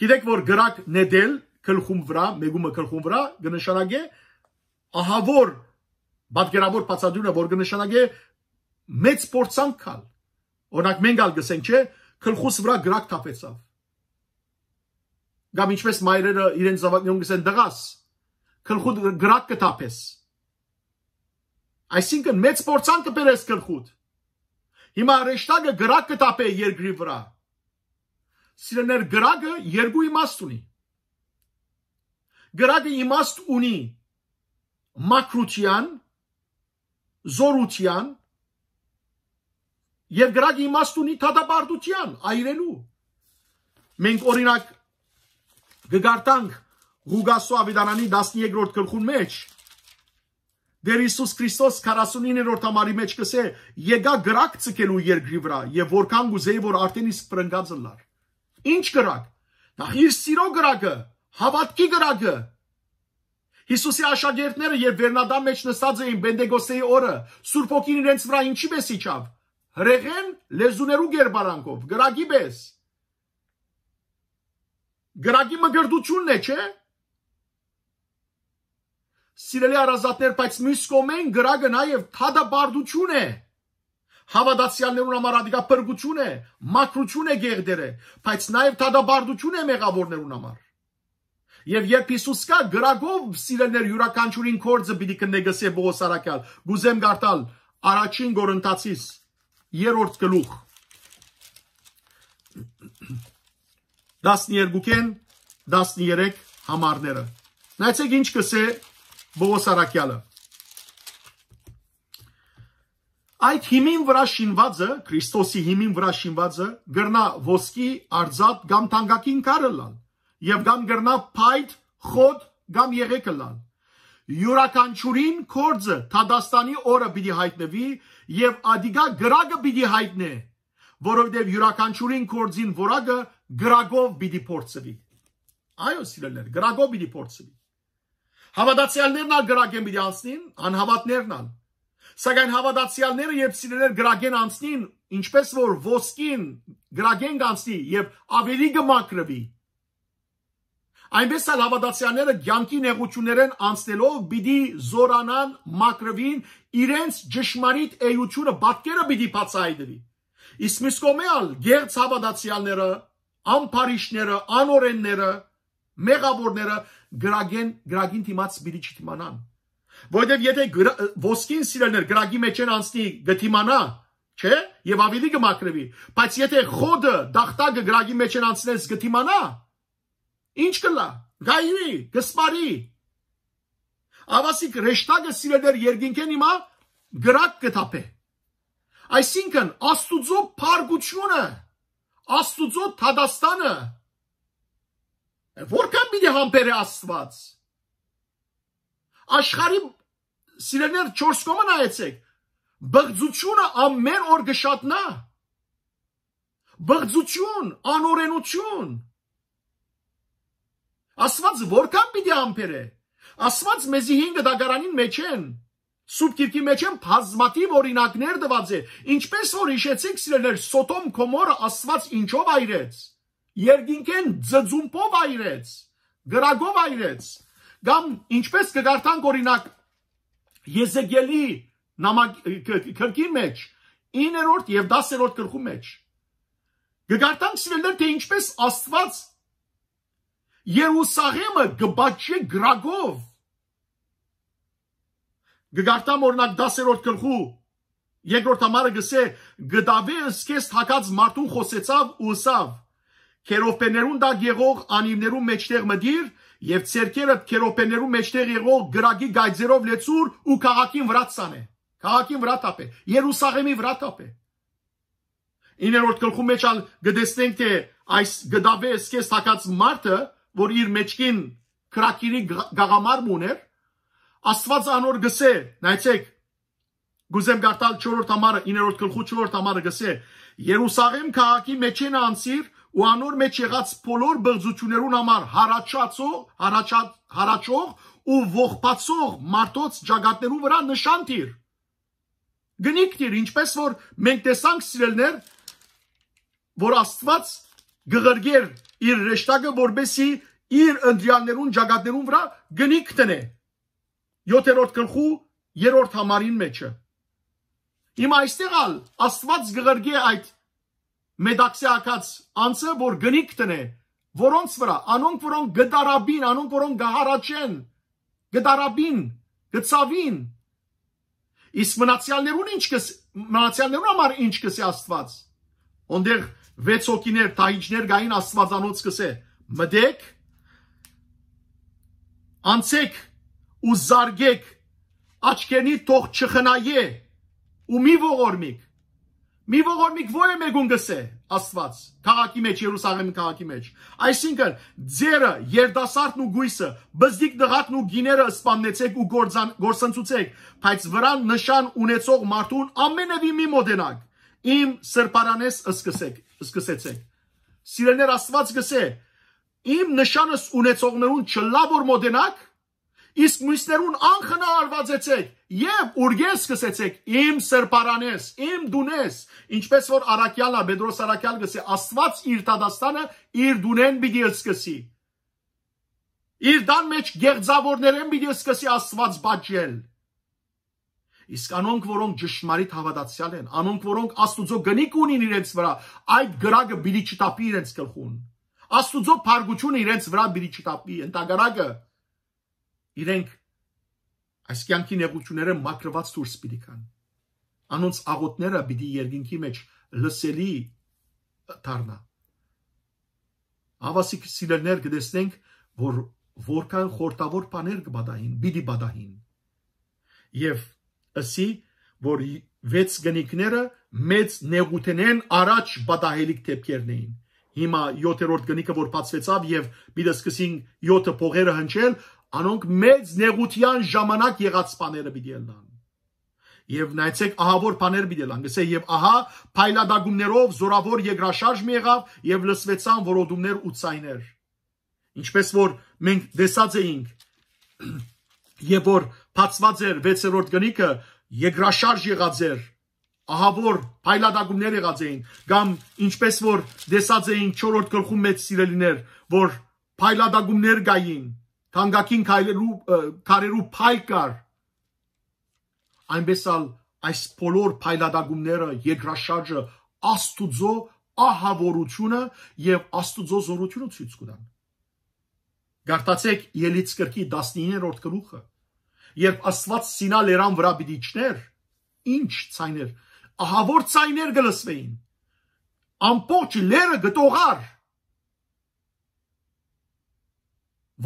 Speaker 1: Գիտեք որ գրակ նետել գլխում վրա, մեգումը գլխում վրա կնշանակե ահավոր պատկերավոր բացադրումը, որ կնշանակե մեծ փորձանք կալ։ Օրինակ մենք ալ գսենք, չէ, քլխուս վրա գրակ թափեցավ։ Կամ ինչպես մայրերը իրեն զավակներուն գսեն դղաս, քլխուդ գրակ կթափես։ Այսինքն մեծ փորձան կբերես քլխուդ։ Հիմա ռեշտագը գրակ կտապե երկրի վրա։ Սիրեներ գրակը երկու իմաստ ունի։ Գրակը իմաստ ունի մակրության, զորության Եվ գրակ իմաստ ունի թադապարտության, այրելու։ Մենք օրինակ գգարտանք Ղուգասու Ավիդանանի 13-րդ գլխուն մեջ Դեր Հիսուս Քրիստոս 49-րդ համարի մեջ կսե եկա գրակ ցկելու երկրի վրա եւ որքան գուզեի որ արդեն իսկ պրնգածը լար։ Ինչ գրակ։ Նախ իր սիրո գրակը, հավատքի գրակը։ Հիսուսի աշակերտները երբ վերնադամ մեջ նստած էին Բենդեգոսեի օրը, Սուրբ Օքին իրենց վրա ինչի՞ մեզ իջավ հրեղեն լեզուներու գերբարանքով, գրագի պես։ Գրագի մգրդությունն է, չէ՞։ Սիրելի առազատներ, բայց մյուս կողմեն գրագը նաև թադաբարդություն է։ Հավատացյալներուն համար ադիգա պրգություն է, մակրություն է գեղդերը, բայց նաև թադաբարդություն է մեղավորներուն համար։ Եվ երբ Հիսուս կա գրագով սիրելներ յուրաքանչյուրին կործը պիտի կնեգսե Բողոս Արաքյալ, գուզեմ գարտալ առաջին գորընթացից երորդ գլուխ 12-ին 13 համարները։ Նայեցեք ինչ կսե Բողոս Արաքյալը։ Այդ հիմին վրա շինվածը, Քրիստոսի հիմին վրա շինվածը գրնա ոսկի, արձատ կամ թանկակին կարը լալ եւ կամ գրնա փայտ, խոտ կամ եղեկը լալ։ Յուրականչուրին կորձը Թադաստանի օրը պիտի հայտնվի եւ ադիգա գրագը պիտի հայտնե, որովհետեւ յուրաքանչյուրին կորձին որակը գրագով պիտի փորձվի։ Այո, սիրելիներ, գրագով պիտի փորձվի։ Հավատացյալներն ալ գրագեն պիտի անցնին, անհավատներն ալ։ Սակայն հավատացյալները երբ սիրելիներ գրագեն անցնին, ինչպես որ ոսկին գրագեն գանցի եւ ավելի կմակրվի, Այնպես էլ հավատացյալները ցանկի նեղություններեն անցնելով պիտի զորանան մակրվին իրենց ճշմարիտ էությունը բատկերը պիտի բացահայտվի։ Իսկ մյուս կողմալ գերց հավատացյալները, անփարիշները, անօրենները, մեղավորները գրագեն գրագին դիմաց պիտի չդիմանան։ Որտեւ եթե ոսկին սիրելներ գրագի մեջ են անցնի գդիմանա, չէ՞, եւ ավելի կմակրվի։ Բայց եթե խոդը, դախտակը գրագի մեջ են անցնես գդիմանա, Ինչ կլա։ Գայվի, գսպարի։ Ավասիկ ռեշտագը սիրել էր երկինքեն հիմա գրակ կտապե։ Այսինքն Աստուծո փարգությունը, Աստուծո թադաստանը որքան մի համբեր է Աստված։ Աշխարհի սիրելներ 4 կոմը նայեցեք։ Բղձությունը ամեն օր գշատնա։ Բղձություն, անօրենություն, Աստված որքան պիտի ամփերե։ Աստված մեզի 5 դագարանին մեջ են։ Սուրբ Գիրքի մեջ են բազմաթիվ օրինակներ տված է։ Ինչպես որ հիշեցիք սիրելներ, Սոդոմ Գոմորը Աստված ինչով այրեց։ Երգինքեն ձձումփով այրեց, գրագով այրեց։ Կամ ինչպես կգարտանք օրինակ Եզեգելի նամակ քրկի մեջ 9-րդ եւ 10-րդ գրքում մեջ Գկարտանք սիրելներ, թե ինչպես Աստված Երուսաղեմը գբաչե գրագով Գգարտամ օրնակ 10-րդ գլխու երկրորդ համարը գսե գդավեն սկես թակած մարդուն խոսեցավ ու սավ Քերոպեներուն դա գեղող անիմներու մեջտեղ մդիր եւ ցերկերը քերոպեներու մեջտեղ եղող գրագի գայձերով լեցուր ու քաղաքին վրա ցանե քաղաքին վրա տապե Երուսաղեմի վրա տապե 9-րդ գլխու մեջ ալ գտեսնենք թե այս գդավե սկես թակած մարդը որ իր մեջքին քրակիրի գաղամարմ ուներ, Աստված անոր գսե, նայեցեք, գուզեմ գարտալ 4-րդ համարը, 9-րդ գլխու 4-րդ համարը գսե, Երուսաղեմ քաղաքի մեջ են անցիր ու անոր մեջ եղած բոլոր բղձություներուն համար հարաճացող, հարաճած, հարաճող ու ողբացող մարդոց ճակատներու վրա նշան տիր։ Գնիկ տիր, ինչպես որ մենք տեսանք սիրելներ, որ Աստված գղրգեր իր հրեշտակը, որբեսի իր ընդրյալներուն ճակատներուն վրա գնիկ տնե։ 7-րդ գլխու 3-րդ համարին մեջը։ Իմ այստեղ ալ Աստված գղրգի այդ մեդաքսիակած անձը, որ գնիկ տնե, որոնց վրա, անոնք որոնք գդարաբին, անոնք որոնք գահարաչեն, գդարաբին, գծավին։ Իսկ մնացյալներուն ինչ կս մնացյալներուն համար ինչ կսի Աստված։ Ոնդեղ վեց հոգիներ, թայիչներ գային աստվածանոց սկսե, մդեք, անցեք ու զարգեք, աչկենի թող չխնայե, ու մի ողորմիկ, մի ողորմիկ որ է մեգուն գսե, աստված, կաղաքի մեջ, երուսաղեմի կաղաքի մեջ, այսինքն ձերը, երդասարդն ու գույսը, բզդիկ դղատն ու գիները սպաննեցեք ու գործնցուցեք, բայց վրան նշան ունեցող մարդուն ամենևի մի մոդենակ, իմ սրպարանես ասկսեք, սկսեցեք։ Սիրելներ Աստված գսե. Իմ նշանս ունեցողներուն չլավոր մոդենակ, իսկ մյուսներուն անխնա արվածեցեք եւ ուրգեն սկսեցեք իմ սրբարանես, իմ դունես, ինչպես որ Արաքյալն է Պետրոս Արաքյալ գսե, Աստված իր տադաստանը իր դունեն պիտի սկսի։ Իր դան մեջ գեղձավորներեն պիտի սկսի Աստված բաճել։ Իսկ անոնք, որոնք ճշմարիտ հավատացյալ են, անոնք, որոնք Աստուծո գնիկ ունին իրենց վրա, այդ գրագը բիլի չտապի իրենց գլխուն։ Աստուծո փարգությունը իրենց վրա բիլի չտապի, ընդագարակը իրենք այս կյանքի նեղությունները մակրված դուրս պիտի կան։ Անոնց աղոտները պիտի երկինքի մեջ լսելի դառնա։ Ավասիկ սիրելներ կտեսնենք, որ որքան խորտավոր բաներ կբադային, պիտի բադային։ Եվ ասի, որ վեց գնիկները մեծ նեղութենեն առաջ բադահելիք դեպքերն էին։ Հիմա 7-րդ գնիկը որ բացվեցավ եւ միտը սկսին 7-ը փողերը հնչել, անոնք մեծ նեղության ժամանակ եղած սաները պիտի ելնան։ Եվ նայեցեք, ահա որ բաներ պիտի լան, գսե եւ ահա փայլադագումներով զորավոր եգրաշարժ մի եղավ եւ լսվեցան որոդումներ ու ցայներ։ Ինչպես որ մենք դեսած էինք, եւ որ հացված էր 6-րդ գնիկը, եգրաշարժ եղած էր, ահավոր փայլադակումներ եղած էին, կամ ինչպես որ դեսած էին 4-րդ գլխում մեծ սիրելիներ, որ փայլադակումներ գային, թանկակին քայլերու քարերու փայլ կար։ Այնպես ալ այս բոլոր փայլադակումները, եգրաշարժը Աստուծո ահավորությունը եւ Աստուծո զորությունը ցույց կտան։ Գարտացեք Ելից գրքի 19-րդ գլուխը երբ Աստված Սինա լերան վրա պիտի իջներ, ինչ ցայներ, ահավոր ցայներ գլսվեին։ Ամբողջ լերը գտողար։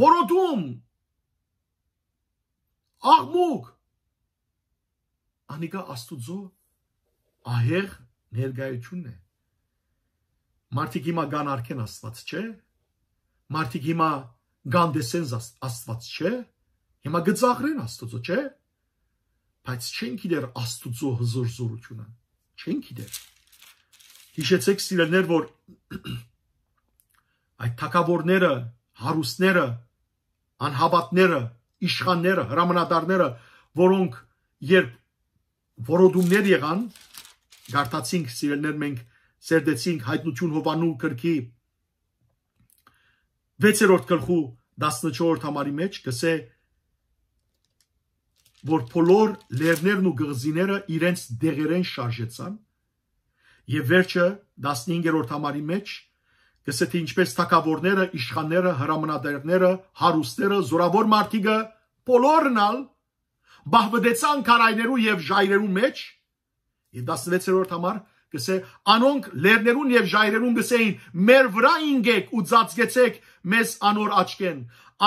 Speaker 1: Որոդում աղմուկ անիկա աստուծո ահեղ ներգայությունն է մարդիկ հիմա գան արքեն աստված չէ մարդիկ հիմա գան դեսենզ աստված չէ Հիմա գծախրեն Աստծո, չէ՞։ Բայց չեն գիտեր Աստծո հզոր զորությունը։ Չեն գիտեր։ Հիշեցեք սիրելներ, որ այդ թակավորները, հարուստները, անհավատները, իշխանները, հրամանատարները, որոնք երբ որոդումներ եղան, գարտացինք սիրելներ մենք սերդեցինք հայտնություն Հովանու գրքի 6-րդ գլխու 14-րդ համարի մեջ գսե որ բոլոր լերներն ու գղզիները իրենց դեղերեն շարժեցան եւ վերջը 15-րդ համարի մեջ գսե թե ինչպես թակավորները, իշխանները, հրամանատարները, հարուստերը, զորավոր մարդիկը բոլորնալ բահվեցան քարայներու եւ ժայրերու մեջ եւ 16-րդ համար գսե անոնք լերներուն եւ ժայրերուն գսեին մեր վրա ինգեք ու ծածկեցեք մեզ անոր աչքեն,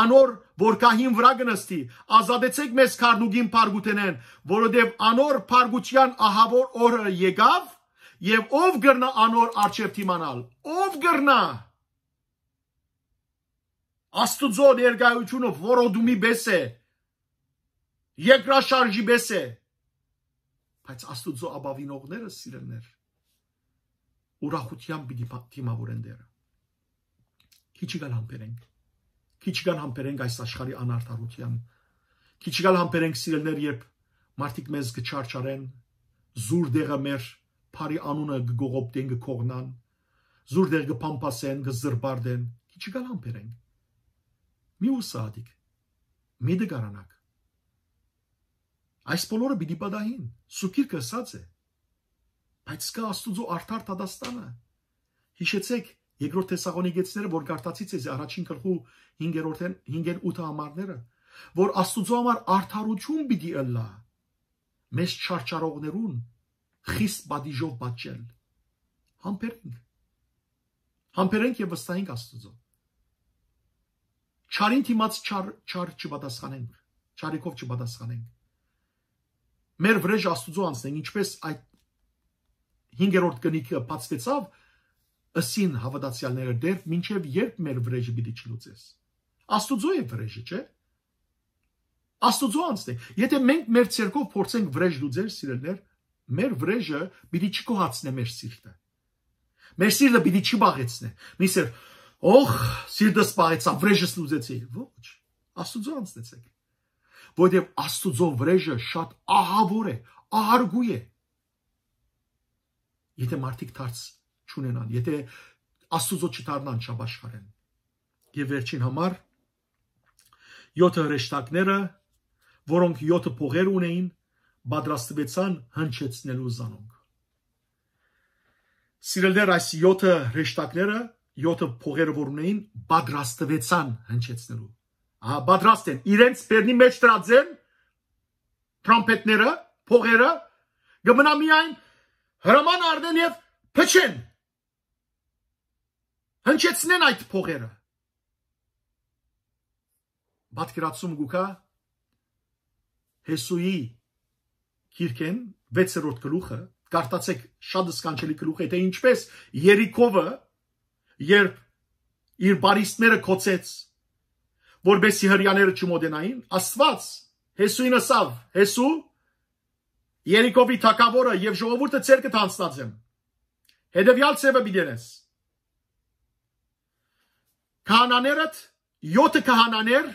Speaker 1: անոր որքահին վրա գնստի, ազատեցեք մեզ քարնուգին փարգութենեն, որովհետև անոր փարգության ահավոր օրը եկավ, եւ ով գրնա անոր արչեւ թիմանալ, ով գրնա Աստուծո ներկայությունը որոդումի բես է, երկրաշարժի բես է, բայց աստուծո աբավինողները սիրելներ ուրախությամբ պիտի թիմավորեն դերը Քիչի գալ համբերենք։ Քիչի գալ համբերենք այս աշխարհի անարդարության։ Քիչի գալ համբերենք սիրելներ, երբ մարդիկ մեզ գչարչարեն, զուր դեղը մեր բարի անունը գողոպտեն գողնան, զուր դեղ գփամփասեն, գզրբարդեն, քիչի գալ համբերեն։ Մի ուսադիկ։ Մի դգարանակ։ Այս բոլորը պիտի պատահին, սուկիրքը սած է։ Բայց կա Աստուծո արդար տադաստանը։ Հիշեցեք Երկրորդ Թեսաղոնիկեցիները, որ գարտացից է առաջին գլխու 5-րդ 5-ն 8 համարները, որ Աստուծո համար արդարություն պիտի ըլլա։ Մեզ չարչարողներուն խիստ բադիժով բաճել։ Համբերենք։ Համբերենք եւ վստահենք Աստուծո։ Չարին դիմաց չար չար չպատասխանենք։ Չարիկով չպատասխանենք։ Մեր վրեժ Աստուծո անցնենք, ինչպես այդ 5-րդ գնիկը բացվեցավ, ըսին հավատացյալները դեր մինչև երբ մեր վրեժը պիտի չլուծես։ Աստուծո է վրեժը, չէ՞։ Աստուծո անցն է։ Եթե մենք մեր ցերկով փորձենք վրեժ լուծել, սիրելներ, մեր վրեժը պիտի չկոհացնե մեր սիրտը։ Մեր սիրտը պիտի չբաղեցնե։ Միսեր, օխ, սիրտս բաղեցա, վրեժս լուծեցի։ Ոչ, Աստուծո անցնեցեք։ Որտեւ Աստուծո վրեժը շատ ահավոր է, ահարգու է։ Եթե մարդիկ դարձ չունենան, եթե Աստուծո չդառնան չաբաշխարեն։ Եվ վերջին համար 7 հրեշտակները, որոնք 7 փողեր ունեին, պատրաստվեցան հնչեցնելու զանոնք։ Սիրելներ, այս 7 հրեշտակները, 7 փողերը որ ունեին, պատրաստվեցան հնչեցնելու։ Ահա պատրաստ են իրենց բերնի մեջ դրած են տրամպետները, փողերը, գմնա միայն հրաման արդեն եւ փչեն հնչեցնեն այդ փողերը։ Պատկերացում գուկա Հեսուի Գիրքեն 6-րդ գլուխը, կարդացեք շատ սկանչելի գլուխ է, թե ինչպես Երիկովը երբ իր բարիստները կոծեց, որբեսի հрьяները չմոդենային, Աստված Հեսուին ասավ. Հեսու Երիկովի թակավորը եւ ժողովուրդը ցերկը տանցնած եմ։ Հետևյալ ծևը մի դերես քահանաներդ 7 քահանաներ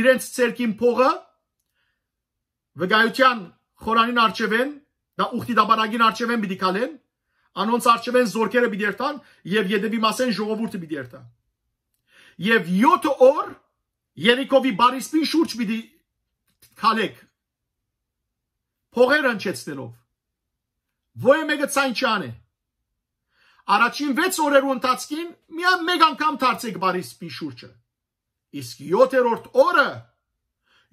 Speaker 1: իրենց ցերկին փողը վգայության խորանին արժևեն դա ուխտի դաբարագին արժևեն պիտի քալեն անոնց արժևեն զորքերը պիտի երթան եւ յետևի մասեն ժողովուրդը պիտի երթա եւ 7 օր Երիկովի բարիսպին շուրջ պիտի քալեք փողեր անջեցնելով ոյ մեկը ցանչան է Առաջին 6 օրերու ընթացքին միայն մեկ անգամ դարձեք բարիսպի շուրջը։ Իսկ 7-րդ օրը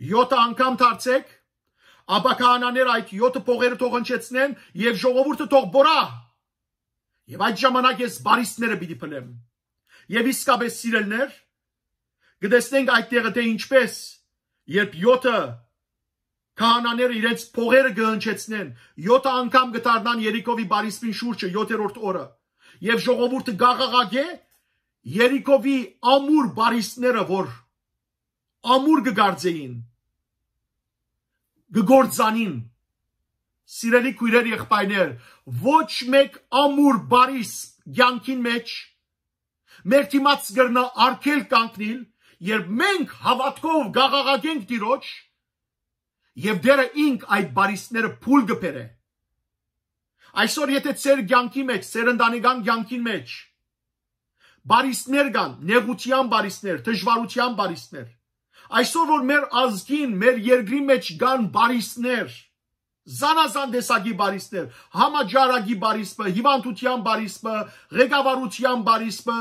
Speaker 1: 7 անգամ դարձեք, ապա կանաներ այդ 7 փողերը թողնչեցնեն եւ ժողովուրդը թող բորա։ Եվ այդ ժամանակ ես բարիսները պիտի փլեմ։ Եվ իսկապես սիրելներ, գտեսնենք այդ տեղը թե ինչպես, երբ 7-ը քահանաները իրենց փողերը գհնչեցնեն, 7 անգամ գտարնան Երիկովի բարիսպին շուրջը 7-րդ օրը եւ ժողովուրդը գաղաղակ է Երիկովի ամուր բարիստները որ ամուր գգարձեին գգործանին սիրելի քույրեր եղբայրներ ոչ մեկ ամուր բարիս ցանկին մեջ մեր դիմաց գրնա արքել կանգնին երբ մենք հավատքով գաղաղակենք տիրոջ եւ դերը ինք այդ բարիստները փուլ գբերե Այսօր եթե ծեր ցանկի մեջ, ծերնդանիգան ցանկին մեջ բարիստներ կան, նեղության բարիստներ, դժվարության բարիստներ։ Այսօր որ մեր ազգին, մեր երկրի մեջ կան բարիստներ, զանազան տեսակի բարիստներ, համաճարակի բարիստը, հիվանդության բարիստը, ղեկավարության բարիստը,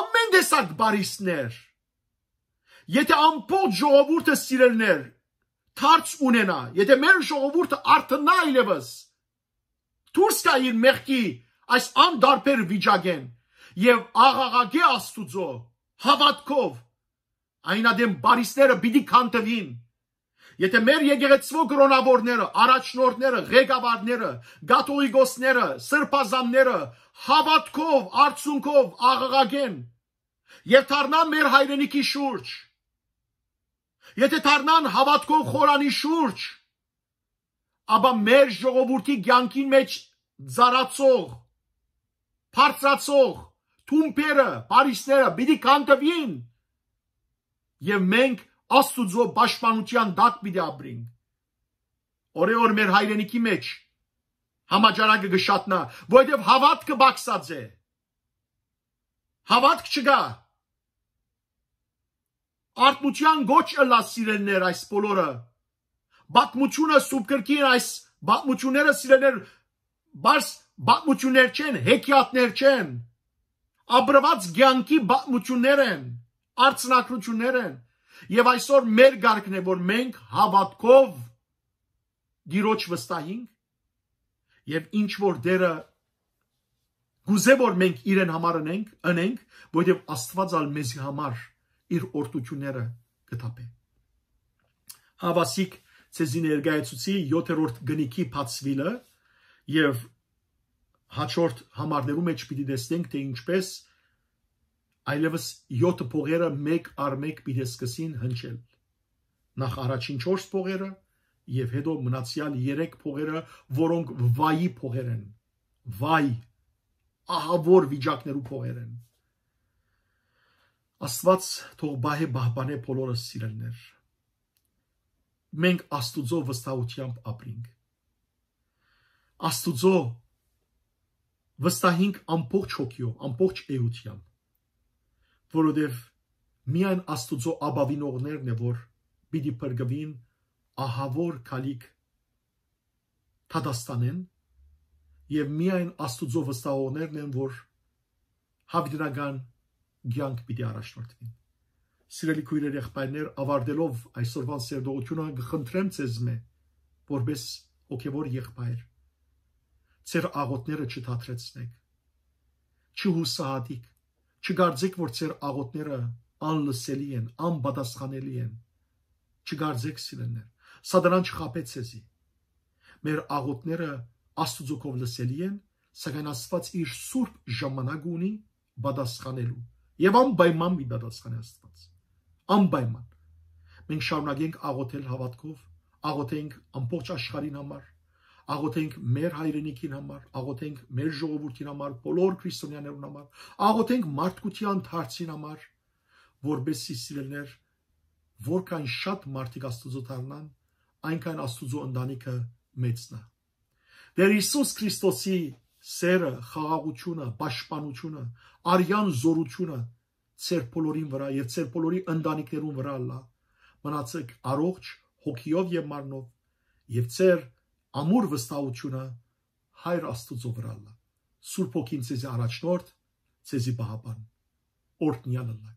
Speaker 1: ամեն տեսակ բարիստներ։ Եթե ամբողջ ժողովուրդը սիրելներ, թարց ունենա, եթե մեր ժողովուրդը արթնա իլևս, դուրս գա իր մեղքի այս անդարբեր վիճակեն եւ աղաղակի Աստուծո հավատքով այնադեմ բարիստերը պիտի քանթվին Եթե մեր եկեղեցու կրոնավորները, առաջնորդները, ղեկավարները, գաթողիկոսները, սրբազանները հավատքով, արցունքով աղաղակեն եւ դառնան մեր հայրենիքի շուրջ։ Եթե դառնան հավատքով խորանի շուրջ, ապա մեր ժողովրդի ցանկին մեջ զարացող բարձրացող թումբերը, Փարիսները պիտի կանտվին եւ մենք Աստուծո պաշտպանության դակ պիտի ապրենք։ Օրեոր մեր հայրենիքի մեջ համաճարակը գշատնա, որովհետև հավատքը բացած է։ Հավատք չկա։ Արտմության գոչ ըլա սիրելներ այս բոլորը բատմությունը սուբկրկին այս բատմությունները սիրելներ բարս բատմություններ չեն, հեքիաթներ չեն, աբրված գյանքի բատմություններ են, արցնակրություններ են։ Եվ այսօր մեր գարկն է, որ մենք հավատքով գիրոջ վստահինք և ինչ որ դերը գուզե որ մենք իրեն համար ընենք, ընենք, որտև աստվածալ մեզի համար իր որդությունները գտապե։ Հավասիկ ցեզի ներկայացուցի 7-րդ գնիքի բացվիլը եւ հաջորդ համարներում մեջ պիտի տեսնենք թե ինչպես այլևս 7 փողերը 1 առ 1 պիտի սկսին հնչել նախ առաջին 4 փողերը եւ հետո մնացյալ 3 փողերը որոնք վայի փողեր են վայ ահավոր վիճակներու փողեր են Աստված թող բահե բահբանե բոլորս սիրելներ մենք Աստուծո վստահությամբ ապրենք։ Աստուծո վստահինք ամբողջ հոգիով, ամբողջ էությամբ, որովհետև միայն Աստուծո աբավինողներն է, որ պիտի բրգվին ահավոր քալիք Թադաստանեն եւ միայն Աստուծո վստահողներն են, որ հավիտենական կյանք պիտի առաջնորդվին սիրելի քույրեր եղբայրներ, ավարտելով այսօրվան սերտողությունը գխնդրեմ ցեզմե, որպես հոգևոր եղբայր, ցեր աղոտները չթատրեցնեք։ Չհուսահատիկ, չգարձեք, որ ցեր աղոտները անլսելի են, անպատասխանելի են։ Չգարձեք սիրելներ։ Սա դրան չխապեցեզի։ Մեր աղոտները Աստուծո կով լսելի են, սակայն Աստված իր սուրբ ժամանակ ունի պատասխանելու։ Եվ անպայման մի պատասխանի Աստված անպայման մենք շարունակենք աղոթել հավատքով, աղոթենք ամբողջ աշխարհին համար, աղոթենք մեր հայրենիքին համար, աղոթենք մեր ժողովրդին համար, բոլոր քրիստոնյաներուն համար, աղոթենք մարդկության դարձին համար, որբեսի սիրելներ, որքան շատ մարդիկ Աստուծո դառնան, այնքան Աստուծո ընտանիքը մեծնա։ Դեր Հիսուս Քրիստոսի սերը, խաղաղությունը, պաշտպանությունը, արյան զորությունը ձեր բոլորին վրա եւ ձեր բոլորի ընտանիքներուն վրա լա։ Մնացեք առողջ հոգիով եւ մարմնով եւ ձեր ամուր վստահությունը հայր Աստծո վրա լա։ Սուրբ ոգին ցեզի առաջնորդ, ցեզի պահապան։ Օրդնյանն